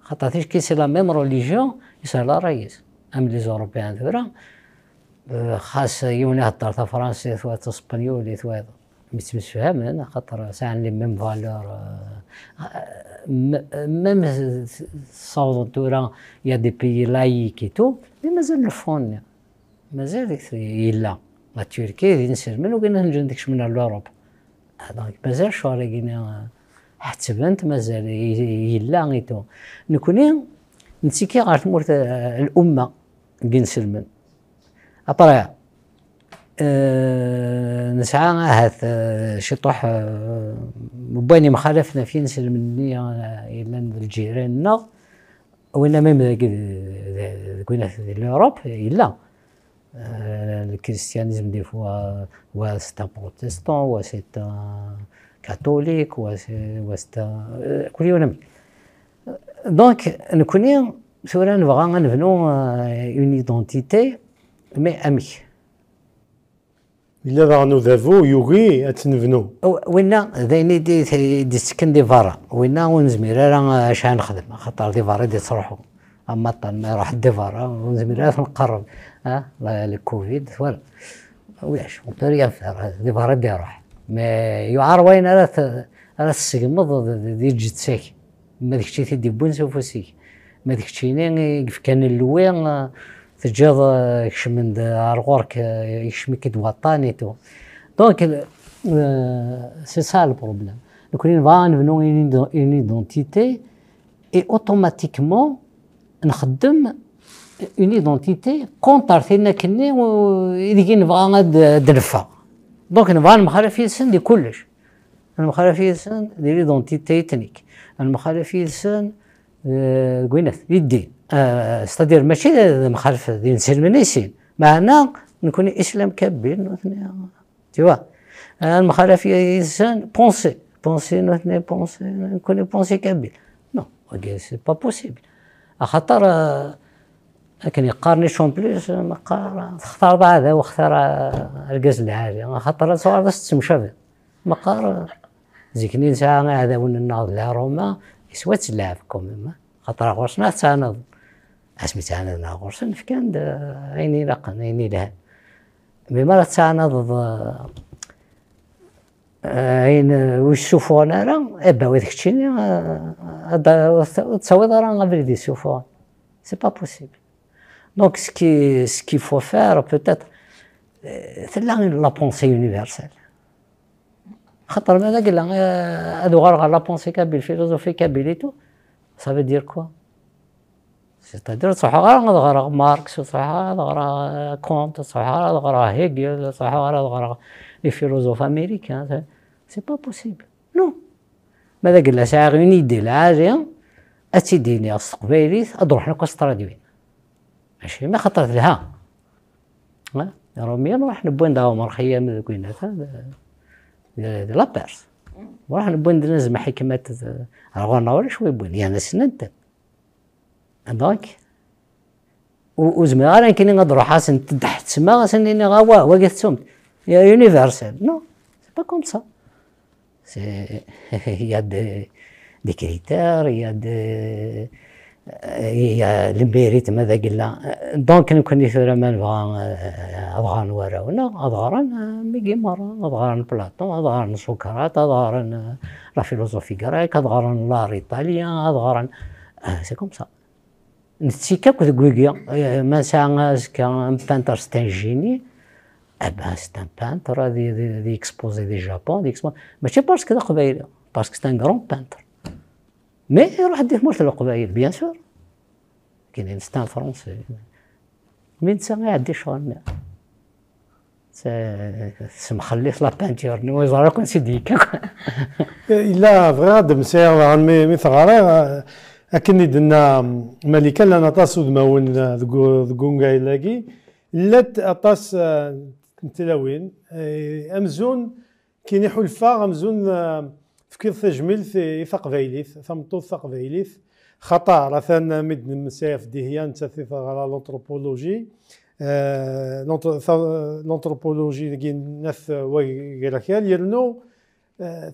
خاطر كي سي لا ميم روليجيون يسهل الرئيس ام لي زوروبيان ثورا خاص يون يهضر فرنسي ثوا اسبانيولي ثوا انا خاطر ساعن لي ميم فالور آه، آه، ميم صوت تورا يا دي بيي لايك اي تو مي مازال الفون مازال يلا لا تركيا دي نسير منو قلنا نجي ندكش من الاوروب دونك مازال شو راه قلنا حتى بنت مازال يلا غيتو نكوني نسيكي غير تمرت آه، الامه قين سلمن ابرا أه نسعى هاث آه، شطوح مباني آه، مخالفنا في نسلمني الا لجيراننا وانا ما قلنا في الاوروب يلا Euh, le christianisme, des fois, ouais, c'est un protestant, ouais, c'est un catholique, ouais, c'est un. Donc, nous connaissons, nous voulons une identité, mais amie. إلا ضرنو ذافو يوغي اتنبنو وينا ذاين دي دي سكن دي فارا وينا ونزمير راه اش غنخدم خاطر دي فارا دي تروحو اما طن ما راح دي فارا ونزمير راه نقرب ها الكوفيد فوالا ولاش مطير ينفر دي بهرب بيروح ما يعار وين انا انا السقمض دي جد ساكي ما ديكشي تيدي بوين سيك ما ديكشي نين كان اللوين تجاض من ارغورك يكشمك دوطاني تو دونك آه، سي سا البروبليم لو كنا نبغى نبنو اون ايدونتيتي اي اوتوماتيكمون نخدم اون ايدونتيتي كونتر تينا كني ايدي نبغى غاد نرفع دونك نبغى نمخالف يسن دي كلش المخالف يسن دي ليدونتيتي تنيك المخالف يسن كوينات دي الدين استدير ماشي مخالف دين منيسين معنا نكون اسلام كبير نوثني تيوا المخالف يسن بونسي بونسي نوثني بونسي نكون بونسي كبير نو سي با بوسيبل خاطر لكن يقارني شون بليس اختار بعدا واختار القز العالي خاطر تمشي ما مقار زيكني ساعة هذا ون النهض لا روما يسوى تلعب كوميم خاطر غرسنا تساند اسمي تساند نا في كان عيني لقن عيني لها مي مرة ضد آه، عين وش سوفون أنا ابا ويدك تشيني تصويض راه غابريدي سوفون سي با بوسيبل Donc ce qu'il ce فار faut faire peut-être euh, c'est là la pensée universelle. خاطر ماذا قلنا هادو آه، غرغر لا بونسي كابيل فيلوزوفي كابيل اي تو سا دير كوا سيتادير تصح غرغر غرغر ماركس تصح غرغر كونت تصح غرغر هيجل تصح غرغر لي فيلوزوف امريكان سي با بوسيبل نو ماذا قلنا ساعه اون ايدي لا جي اتيديني التقبيليت اد نروح لك استراديوين ماشي ما خطرت لها روميا نروح نبوين داو مرخيه من الكوينات ديال لابيرس نروح نبوين نزمع حكمات رغونا ولا شوي بوين ناس سننت دونك وزمن غير كاين غادروح حسن تحت تسمى غاسني غا غاوا واقف تسومت يا يونيفرسال نو سي با كوم سا سي يا دي, دي كريتير يا دي لمبيري تما ذا قلا دونك انا كان ثورا ما نبغى اظهر ولا اظهر آه، ميغي مرة اظهر بلاطون اظهر سكرات اظهر آه، لا فيلوزوفي غريك اظهر لا ايطاليا اظهر آه، سي كوم سا نتسيك كاك كويكيا ما ساعة كان بانتر ستانجيني ابا ستان بانتر دي دي اكسبوزي دي جابون دي ماشي باسكو دا قبيله باسكو ستان كرون بانتر مي روح دير مولت القبائل بيان سور كاينين ستان فرونسي مي نتا ما عندي شغل سمخليص لا بانتيور نو يزرا كون سيدي كاك الا فغا دمسير مي مي ثغاري اكن يدنا ملكه لنا طاس ودماون ذكونغاي لاكي لات طاس نتلاوين امزون كاين حلفا امزون تفكير في تقبايليت تمطوط تقبايليت خطا راه ثان مد مساف هي انت على لونتروبولوجي آه، لونتروبولوجي كي ناس ويراكا يرنو آه،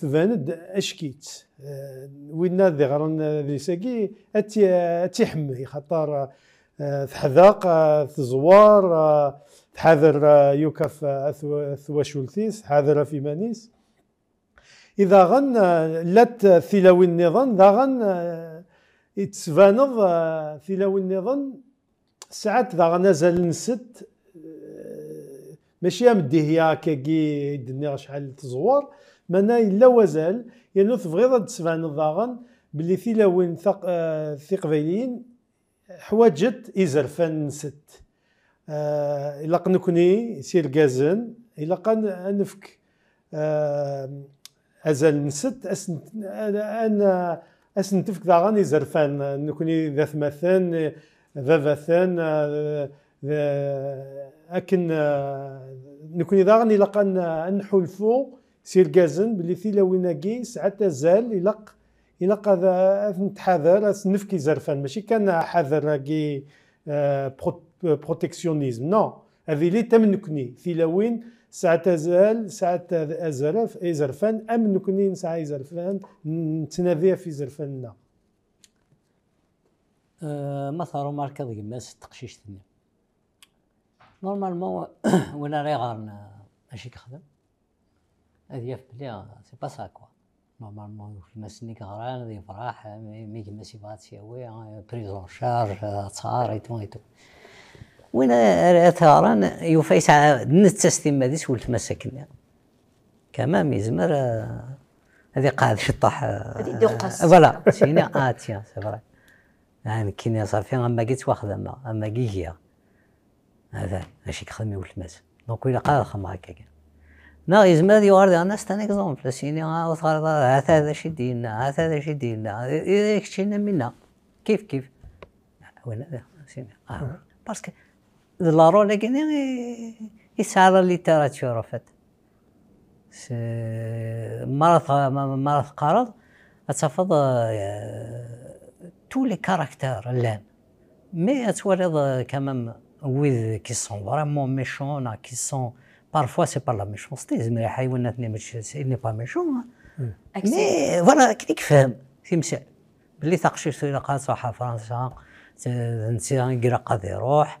ثفاند اشكيت آه، وين ذي غران ذي ساقي اتيحمي خطر تحذاق تزوار تحذر يوكف في ثواشولتيس حذر في مانيس اذا غن لات ثلاوي النظام داغن يتسفانض ثلاوي النظام ساعات داغن نزل نسد ماشي امدي هي كاكي دني شحال تزور مانا الا وازال يعني لانه تبغيض تسفانض داغن بلي ثلاوين ثقبيليين حواجت إزرفان نسد إلا قنكني سير كازن إلا قن أنفك آه ازال نست اسن انا اسن تفك غاني زرفان نكوني ذا مثان ذا ذاثان اكن نكوني ذا لقان أن نحلفو سير كازن بلي ثيلا ويناكي ساعات ازال يلق يلق هذا نتحاذر نفكي زرفان ماشي كان حذر كي بروتكسيونيزم آه، نو هذه لي تمنكني ثيلا وين ساتزال ساعتاز أزرف إزرفان أم نكونين نسعى إزرفان نتناذي في زرفاننا أه ما ثارو ماركا ضيماس تقشيش ثني نورمالمون وانا راه غارنا ماشي كخدم هذيا في بلي سي با سا كوا نورمالمون كيما سنيك غران يفرح فرح مي كيما سي بغات سي بريزون شارج تو اي تو وين ثارا يوفى عاد نتستيم هذيس ولتمسكنا كمان يزمر هذه قاعد شطح الطاح فوالا سينا اه تيان سي فري يعني كيني صافي اما قيت واخذ اما اما كي هذا ماشي كخدمي ولتمس دونك وين قاعد خدم هكاك نا يزمر هذه وارد انا ستان اكزومبل سينا هذا هذا شي دينا هذا هذا شي دينا اذا كشينا منا كيف كيف وين هذا سينا آه. أه. باسكو ضلارو لكن يعني يسعى الليتراتور فات مرض مرض قرض اتفض تو لي كاركتير لان مي اتولد كمان ويز كي سون فريمون ميشون كي سون بارفوا سي با لا ميشونستي زعما حيوانات ني ماشي ني با ميشون مي فوالا كي فهم تمثال باللي تقشيش الى قاصه فرنسا نسي غير قاد يروح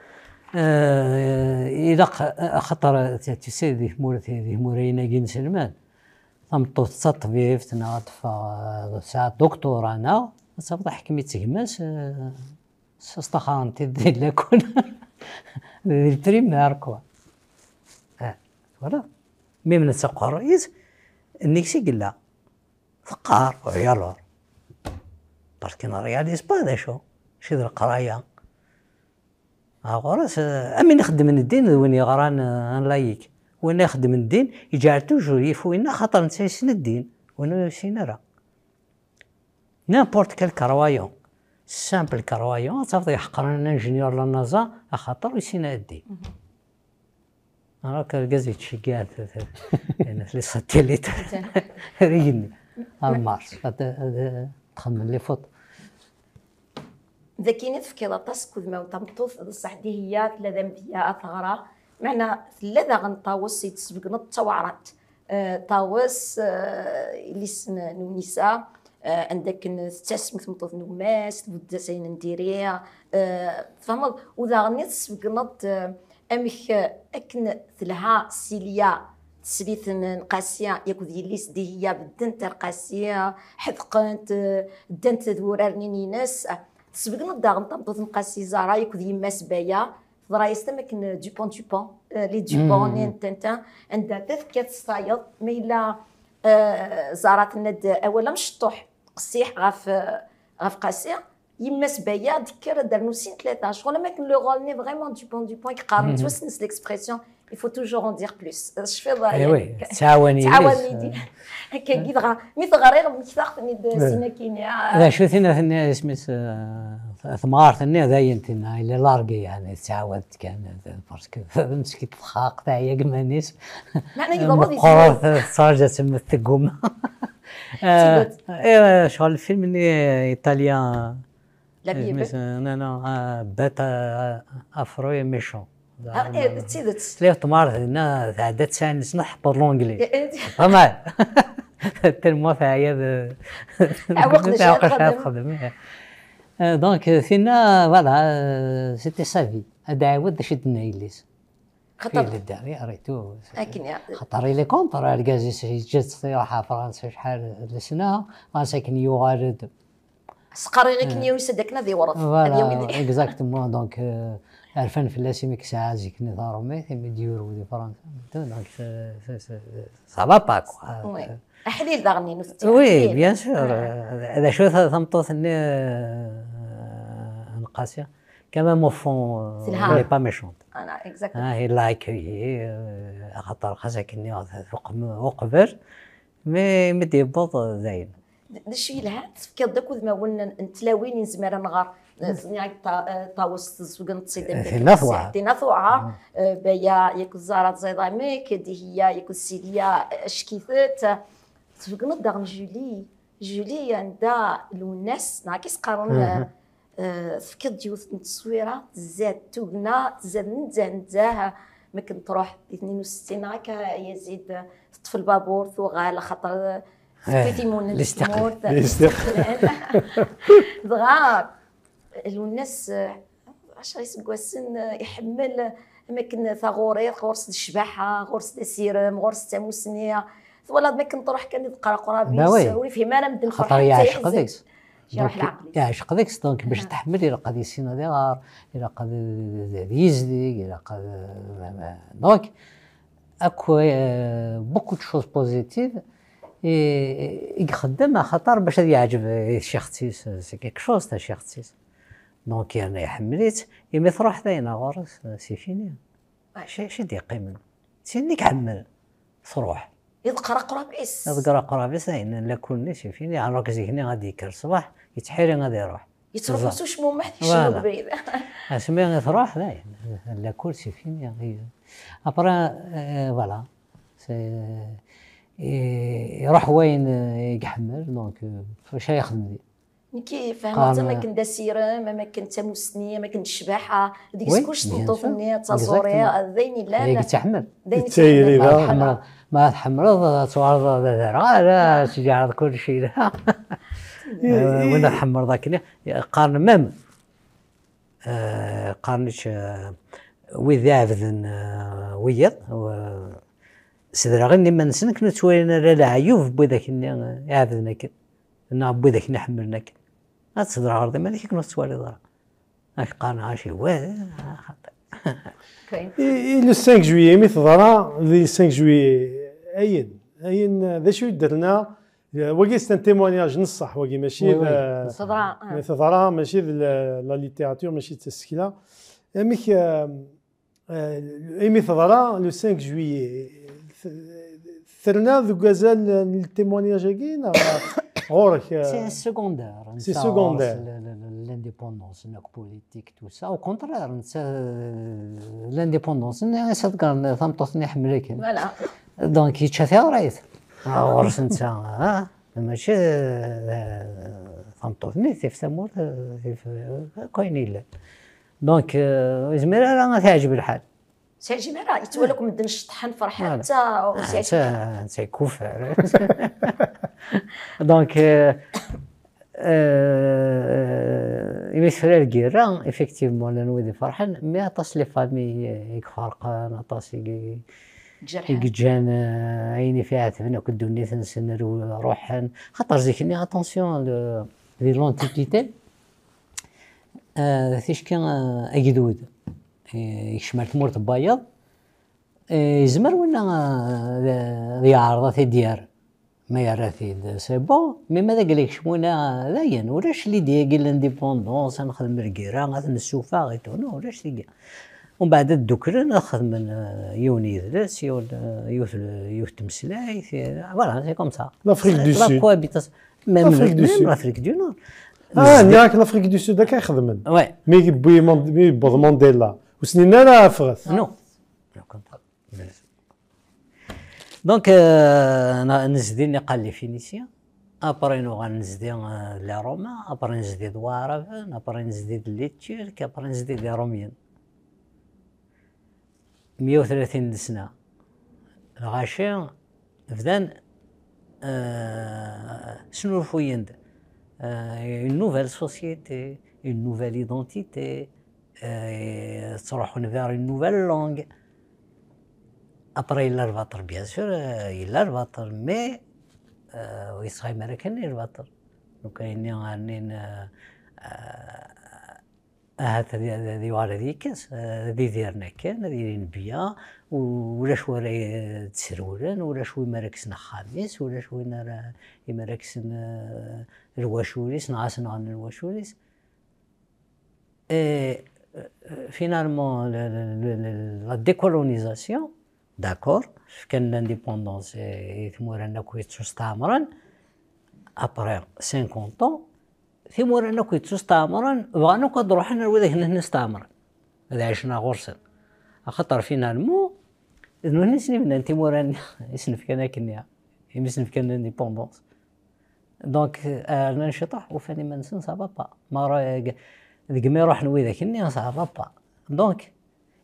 آه، إذا خطر تسير سيدي مورة مورينا كي سلمان تمطوط تا طبيبت نا ساعة دكتور انا تصبط حكمي تسكماس آه، استخانتي دي لكون دي البريمير كوا آه، فوالا مي من تسقى الرئيس نيكسي قلا فقار وعيالور باسكو نرياليز با شو شي القرايه غرس امين نخدم الدين وين يغران آه، لايك وين يخدم الدين يجعل توجور يفوينا خاطر نتا يسن الدين وين يسن راه نيمبورت كال كروايون سامبل كروايون صافي يحقرنا انجينيور لا نازا خاطر يسن الدين راك الكازي تشيكال لي ساتيليت ريجني المارس تخمم لي فوت ذكيني تفكيلا تسكو ذما وتمطوف بصح دي هي ثلاثة مبيا أثغرة معنا ثلاثة غنطاوس يتسبق نتوعرات طاوس آه، آه، اللي سن نونيسا آه، عندك تسمى تمطوف نوماس تبدا سين نديريها تفهمت وذا غني تسبق نط أمخ اكن ثلها سيليا تسبيت يكو ذي ديليس دي هي بدن القاسية حذقنت دنت نيني ناس تسبقنا الداغن تبدو تنقاسي زارا يكود يما سبايا فرايس تما كن دوبون دوبون لي دوبون نين تنتان عندها تاث كتصايض ما الا آه، زارات ند اولا مشطوح قصيح غاف غاف قاسيه يما سبايا ذكر درنو سين ثلاثه شغل ما كان لو غول ني فريمون دوبون دوبون كقارن توسنس ليكسبرسيون il faut toujours en dire plus. Euh, je fais eh تعاوني كي دغا مي صغرير مكتاخت نيد إيه. سيناكيني لا شو ثنا ثنا سميت آه، ثمار ثنا داين ثنا الى لارقي يعني تعاودت كان باسكو مسكيت تخاق تاعي كمانيس معنى يضروري قرار صارجه سمت تقوم ايوا شغل الفيلم اللي ايطاليا لا بيبي انا انا آه، بات آه، افروي ميشون إيه، تيدت ليه تمارض هنا تعدات سانس نحط لونجلي فما التنموت هي عقد خدم إيه. آه، دونك فينا فوالا سيتي آه، سافي هذا عاود شد يليس خطر في الدار ريتو خطر لي كونتر الكاز جات صراحه فرنسا شحال لسنا فرنسا كان يوغارد سقري غير كنيا آه. ويسدكنا ذي ورث فوالا اكزاكتومون دونك عرفان فلاسي ميك ساعة زيك نظارو مي ديورو دي فرنسا دونك سافا با كوا احليل دغني نفتي وي بيان سور هذا نعم. شو ثمطوث آه، نقاسيه مو فون آه، لي با ميشونت انا اكزاكتلي آه، هي لايك هي خاطر خاصك اني وقبر مي مدي بوط زين دشي لها تفكر داك وذ ما ولنا نتلاوين نزمر نغار يعني طاوس سوق نتصيد تناثوع تناثوع بيا يكو الزارات زيضا ميك دي هي يكو السيدية اشكيثت تفقنت داغ جولي جولي عندها الناس نعكس قارن آه، فكر ديوث التصويره تزاد توقنا تزاد نزاه نزاه ما كنت روح 62 هكا يزيد تطفي البابور ثوغا خاطر سقيتي مون الاستقلال دغا الناس 10 السن يحمل اماكن ثغوري غرس الشباحه غرس السيرم غرس التموسنيه ولا ما كنطرح كنقرا قرابيس ونفهم انا مد الفرح خاطر يعشق ذاك يعشق ذيك دونك باش آه. تحمل الى قد يسينا ديغار الى قد يزدي الى قد دونك اكو آه، بوكو دو شوز بوزيتيف يخدمها خاطر باش يعجب الشيخ تيس سي كيك شوز تاع الشيخ تيس دونك انا حمليت يمي تروح داينا غور سي فيني شي دي قيمه سينيك حمل تروح يذكر قرابيس يذكر قرابيس إن لا كلنا شايفين يعني راك زيكني غادي يكر الصباح يتحيري غادي يروح شمو سوش مو محد يشرب اش اسمي غير تروح لا لا كل فيني يعني ابرا آه، فوالا سي آه، يروح وين آه، يحمل دونك فاش يخدم كي فهمت ما كنت سيرام ما كنت مسنيه ما كنت شباحه ديك سكوش تنطو في أه، تصوري ديني ذيني لا إيه، لا تحمل تحمل ما تحمل تعرض ذرا لا تجعل كل شيء لا إيه، إيه. وانا تحمر ذاك قارن مام أه، قارنش أه، وذا عبد ويض سدرا غير لما نسنك نتوين لا عيوف بوذاك يعفذنك كن نعبو ذاك لا تهضر عرضي مالك نص سوالي راه اش قارن شي واد لو 5 جويي مي تضرا لي 5 جويي اين اين ذا شو درنا لنا واقي سان تيمونياج نصح واقي ماشي مي تضرا آه. ماشي لا ليتيراتور ماشي مي آه، آه، اي مي تضرا لو 5 جويي ثرنا ذو غزال التيمونياج كاين غورك سي سكوندار سي سكوندار لانديبوندونس انك بوليتيك تو سا او كونترار نسى لانديبوندونس انا سات كان ثمطوثني حملك فوالا دونك يتشافي غريت نسى انت ماشي ثمطوثني سي في سامور كاين الا دونك ازمير راه ما تعجب الحال سيجي مرا يتولك نعم. مدن الشطحن فرح نعم. حتى آه، حتى تيكوف دونك إما آه، آه، يسفر الكيرا إفكتيفمون لنويدي فرحان مي عطاش لي فامي يكفرقان عطاس يقجان عيني فيها تبنى دوني تنسن روحان خاطر زيك ني اتونسيون دي لونتيتي تيشكي أجدود يشمل تمر بايض إيه، يزمر ولا آه، ذي عرضة ديار ما يراثي سي بو مي ماذا قال لك شمونا لاين وراش اللي دي قال انديبوندونس نخدم الكيرا نخدم السوفا غيتو نو وراش اللي قال ومن بعد الدكر ناخذ من آه، يون يدرس آه، يوث يوث تمسلاي فوالا سي كوم سا لافريك دو سود لافريك دو سود ميم لافريك دو نور اه نياك لافريك دو سود كيخدم وي مي بوي مي بوز مونديلا وسنين انا فغث نو دونك انا آه، نزدي اللي قال لي فينيسيا ابري نو غنزدي آه، لا روما ابري نزدي دوارف ابري نزدي لي تشيرك ابري نزدي لي روميان 130 سنة الغاشي فدان آه شنو الفويند آه une nouvelle اون une ايدونتيتي تروحون vers une nouvelle langue. Après, il بيان سور il مي ويصغي مرا كان دونك اني كاين غانين هات هذه وارا هذه كاس هذه ديرنا كان هذه بيا ولا شو راه تسرولان ولا شو مراكسنا خامس ولا شو راه مراكسنا الواشوريس نعاسنا عن الواشوريس finalement, la décolonisation, d'accord, كان لانديبوندونس ثمورنا كو يتستعمرن ابري 50 طون ثمورنا كو يتستعمرن بغانا كاد روحنا لوذا هنا نستعمر هذا عشنا غرسن خاطر فينا المو انه نسني فينالمون نوني سنبنا ثمورنا يسنف كان كنيا يمسنف كان لانديبوندونس دونك انا نشطح وفاني ما نسن سافا با ما ذيك روح يروح ذاك ني صح با دونك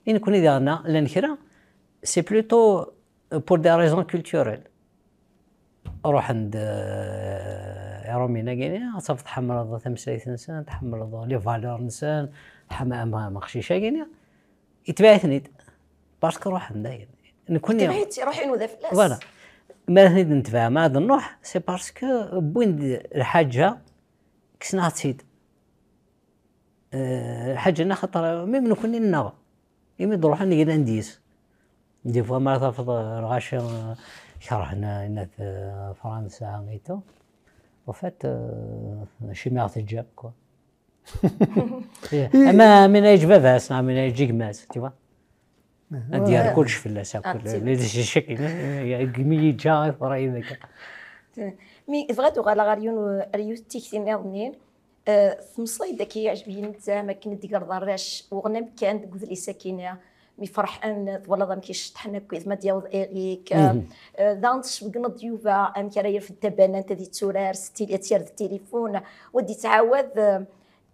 إن كون إذا انا لان كرا سي بلوتو بور دي ريزون كولتوريل روح عند رومينا صافي تحمل تمثليت نسان تحمل لي فالور نسان حما مخشيشه كينيا يتبعثني باسكو روح عند داير نكون تبعثي روحي انو فلاس فوالا ما نتبع ما هذا النوح سي باسكو بوين الحاجه كسنا تسيد أه، حاجه خاطر ميم كون ناغا إيمي انا نقدا نديس دي فوا مرات تفض الغاشي شرحنا إن فرنسا ميتو وفات أه، شي مرات الجاب كو اما من ايج باباس من اي جيكماس تي فوا أه. ديال كلش الاساس كل شكل كمي جا فراي مي فغا تغالا غاريون ريوس تيكسي نيضنين تمصلي دا كيعجبني نتاما كندير دراش وغنم كان دك لي ساكنه مي فرحان ولا ضم كيشطحنا كويز ما ديال ايريك دانتش آه، بقنا ضيوفا ام كراير في التبانه انت دي تورار ستي تير التليفون ودي تعاود آه،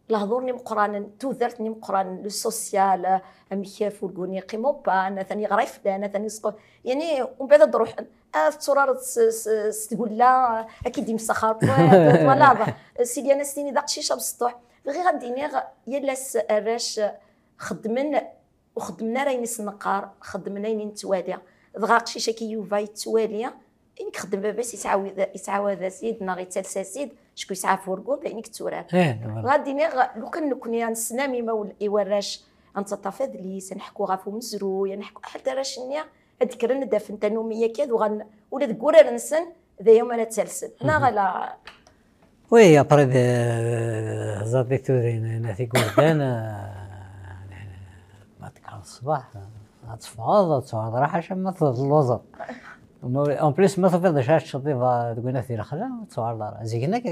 لهضورني مقران درتني مقران لو سوسيال امي كيف ولقوني قيمو با انا ثاني غريف فلان ثاني يعني ومن بعد نروح تقول لا اكيد مسخر ولا سيدي انا سيني ذاق شيشه بسطوح بغي غادي نيغ يلاس الراش خدمن وخدمنا راين نقار خدمنا ينين نتوالي دغا قشيشه كي يوفا يتوالي انك خدم باباس يتعاود يتعاود سيدنا ناغي تلسى سيد شكون يسعى فوركو انك تورار إيه، غادي نيغ لو كان نكون نسنامي ما وراش انت طافد لي سنحكو غافو مزرو نحكو حتى راش نيغ ذكرن دافن تنومية كيد وغن ولا دقورة نسن ذا يوم أنا تسلسل أنا غلا وي ابري زادي تورين في قردان ما تكره الصباح غاتفاض تفعض راح عشان ما تظلوظ اون بليس ما تفيضش عاد تشطيبها تقول في الخلا وتصور زي هناك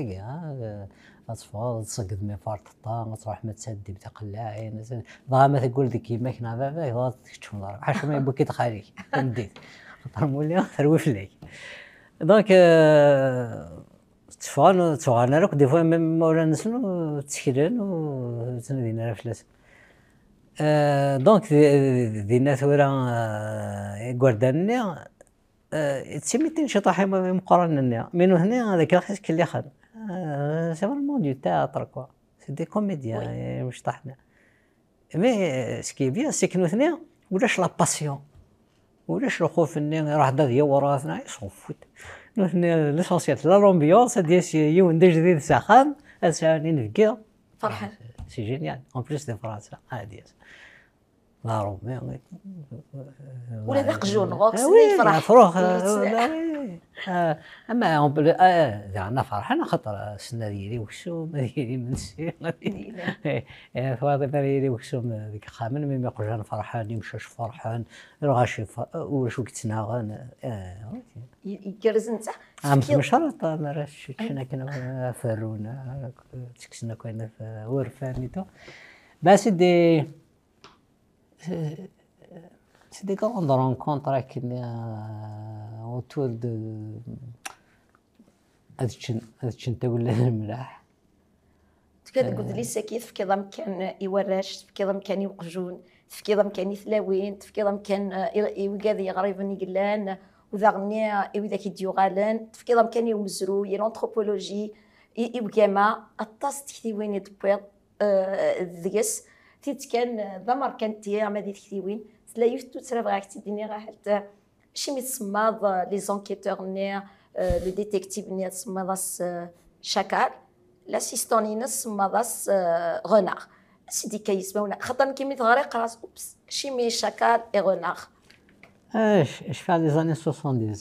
تفوض تسقط مي فارت الطا تروح ما تسدي بتا العين ضا ما تقول ذيك كيما كنا بابا ضا تكتشف نظر حاش ما يبكي تخالي نديت خطر مولي ثروي فلاي دونك تفوان تفوان راك دي فوا ميم مولا نسنو تسكرن و تندينا فلاس آه، دونك دينا ثورا آه، كوارداني آه، تسميتين شي طاحي مقارنة منو هنا هذاك الخيس كلي خدم سي آه، فريمون دو تياتر كوا سي دي كوميديان مش إيه، طحنا مي سكي بيان سي كنو ثنيا ولاش لا باسيون ولاش الخوف اني راه دا هي وراثنا يصون نو ثنيا ليسونسيال لا لومبيونس ديال يون دي جديد ساعة اسعاني نبكيها فرحان آه، سي جينيال اون بليس دي فرنسا هادي Waarom? Ja, ولذاك جون آه، غوكس يفرح مفروخ آه، آه، اما هم زعما فرحان خاطر سنا ديالي وكسوم ديالي منسي فاطمه ديالي وكسوم ديك خامن ميم قجان فرحان يمشاش فرحان رغاشي واش وقت ناغن يكرز انت عم مشرط انا راه شفنا كنا فرونا تكسنا كنا ورفانيتو بس دي c'est des grandes rencontres avec euh, autour de هذا الشيء انت ولا الملاح تكاد آه. قلت لي ساكي تفكيض مكان يوراش تفكيض مكان يوقجون تفكيض مكان يثلاوين تفكيض مكان يوقاذي آه، غريبا يقلان وذا غني وذا كيدي غالان تفكيض مكان يومزرو يلونتروبولوجي يوكاما اطاس تكتي وين يدبيض ديس آه، تيت كان دمر كانت تيام هذه تكتيوين تلايف التسرا بغاك تديني غا حتى شي متصمض آه، لي زونكيتور ني آه، لو ديتيكتيف ني تصمضاس شاكال لاسيستون ينس تصمضاس غناغ سيدي كيسمعونا خاطر كيما تغرق راس اوبس شيمي شاكال اي غناغ اش اش في لي زاني 70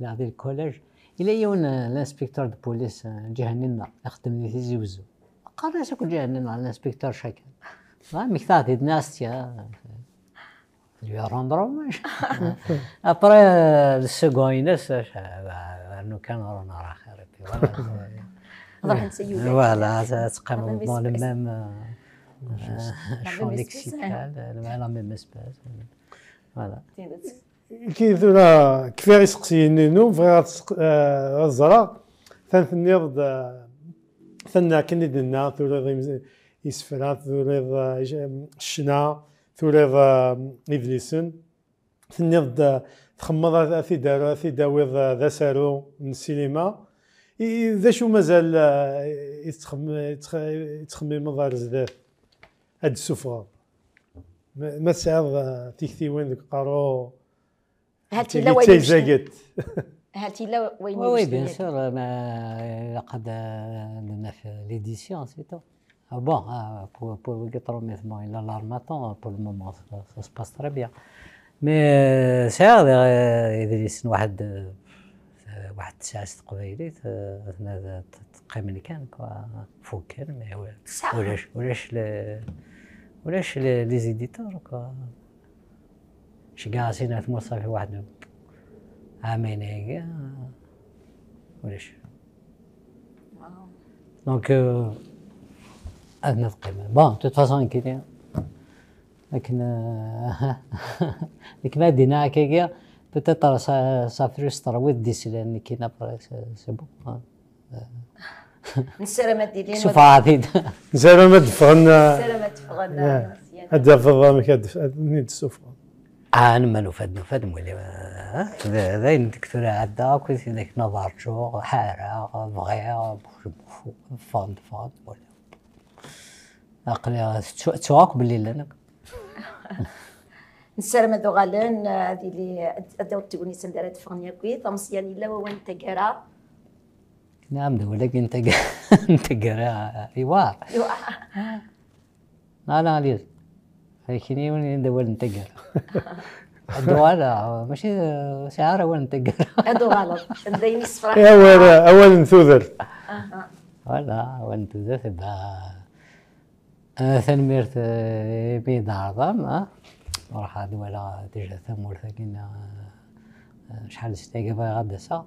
لا ديال الكوليج الى يون لانسبكتور دو بوليس جهنينا يخدم لي في وزو قرر سكو جهنم على الانسبكتور شكل ما مكتاتي دناستيا يا دروم ايش ابرا السقوينس ايش كان رانا راه خير في ولا ولا تقام مون ميم شون ليكسيكال لا ميم اسباس فوالا كيفاش سقسي نونو فغير الزرا آه، ثاني نيض ثنا كني دنا ثوريض يسفرات ثوريض الشنا ثوريض إذليسن ثنيض تخمض اثي دار اثي داويض ذا سارو من السينما إذا شو مازال آه، يتخمم ضار زداد هاد السفغه ما تسعض آه، وين ذوك قارو هاتي لا هل لا وين وي بيان سور لقد لنا في ليديسيون سي تو Ah بور ah, pour, pour Gatrométhement et l'armaton, pour le moment, ça, ça se passe très bien. Mais سعر إدريس واحد واحد التسعة تقبيليت تقيمني كان كوا فوق مي ولاش ولاش ولاش لي زيديتور كوا شي كاع سينات مصطفى وحده Amenega. وليش دونك ادنى القيمه بون توت فاسون كي لكن لكن ما دينا كي بتتر سا فريستر ويت ديس لان كي نبر سي بون نسير ما ديرين شوف عادي نسير ما دفغن نسير ما دفغن هذا فضل مكاد نيد السفرة انا ما نفاد نفاد مولي dayen deg عدا كنت akk نظر akken حارة ṛǧuɣ, ḥareɣ, bɣiɣ, fad fad. Aql-i ttuɣ akk belli llan akk. نسالم هذو غالان هذه اللي هذو التونس اللي دارت فغنيا طمس يعني لو وين نتاكرا نعم ده ولكن نتاكرا ايوا ايوا لا لا ليز هيكيني وني ندور نتاكرا الدوالة ماشي شعار اول نتقر هادو غلط الصفراء الصفراء اول اول نثوذر آه. ولا اول نثوذر تبع آه، ميرت بيد آه، عظام اه راح دوالة ثم ثمور ثاكن شحال غادا سا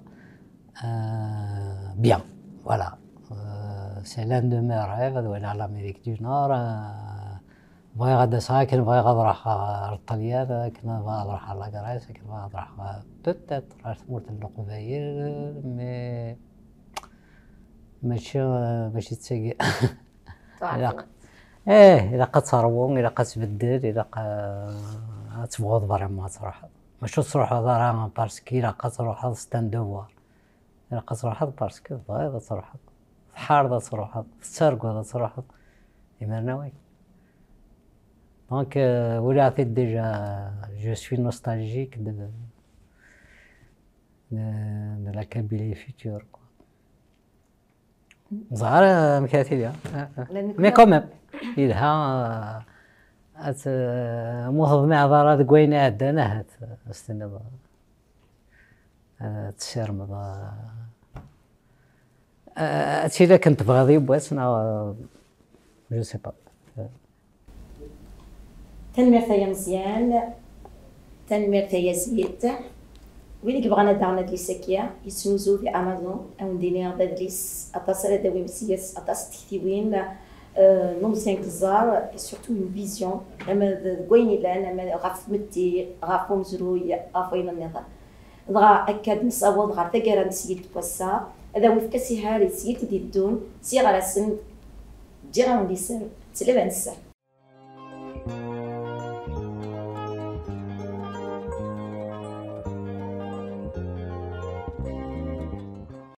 بيان فوالا سي لان دو مي ريف دوالة لامريك دو نور غدا ساكن غدا راح للطليان كنا بغيغا راح على قرايس كنا بغيغا راح تتت راح مورت القبايل مي ماشي ماشي تسقي لا ايه الا قتصربون الا قتبدل الا تبغض برا ما تروح ماشي تروح هضرا باسكي الا قتروح ستاند اوفر الا قتروح باسكي بغيض تروح تحارض تروح تسرقو تروح يمرنا ويك Donc, ولي euh, عطيت déjà, je suis nostalgique de, de, de la Kabylie future. Quoi. ظهر مكاتلة مي كوميم يدها ات مع ضرات كوين عدنا هات استنى تشير مضا اتشي لك انت بغضي بواسنا جو سي با تنميرتا تايا مزيان تنميرتا تايا زيد ويلي كيبغانا دارنا دليس هكيا يتنوزو في امازون او نديني هذا دليس اطاس على داوي مسياس اطاس تكتيوين آه، نومزيان كزار سورتو اون فيزيون اما كويني لان اما غاف متي غاف مزروي غافين النظام دغا اكاد نصاوض غار تاكارا نسيت بوسا هذا وفكاسي هاري سيتي دي الدون سي غرا سن جيران ليسر تلبان السر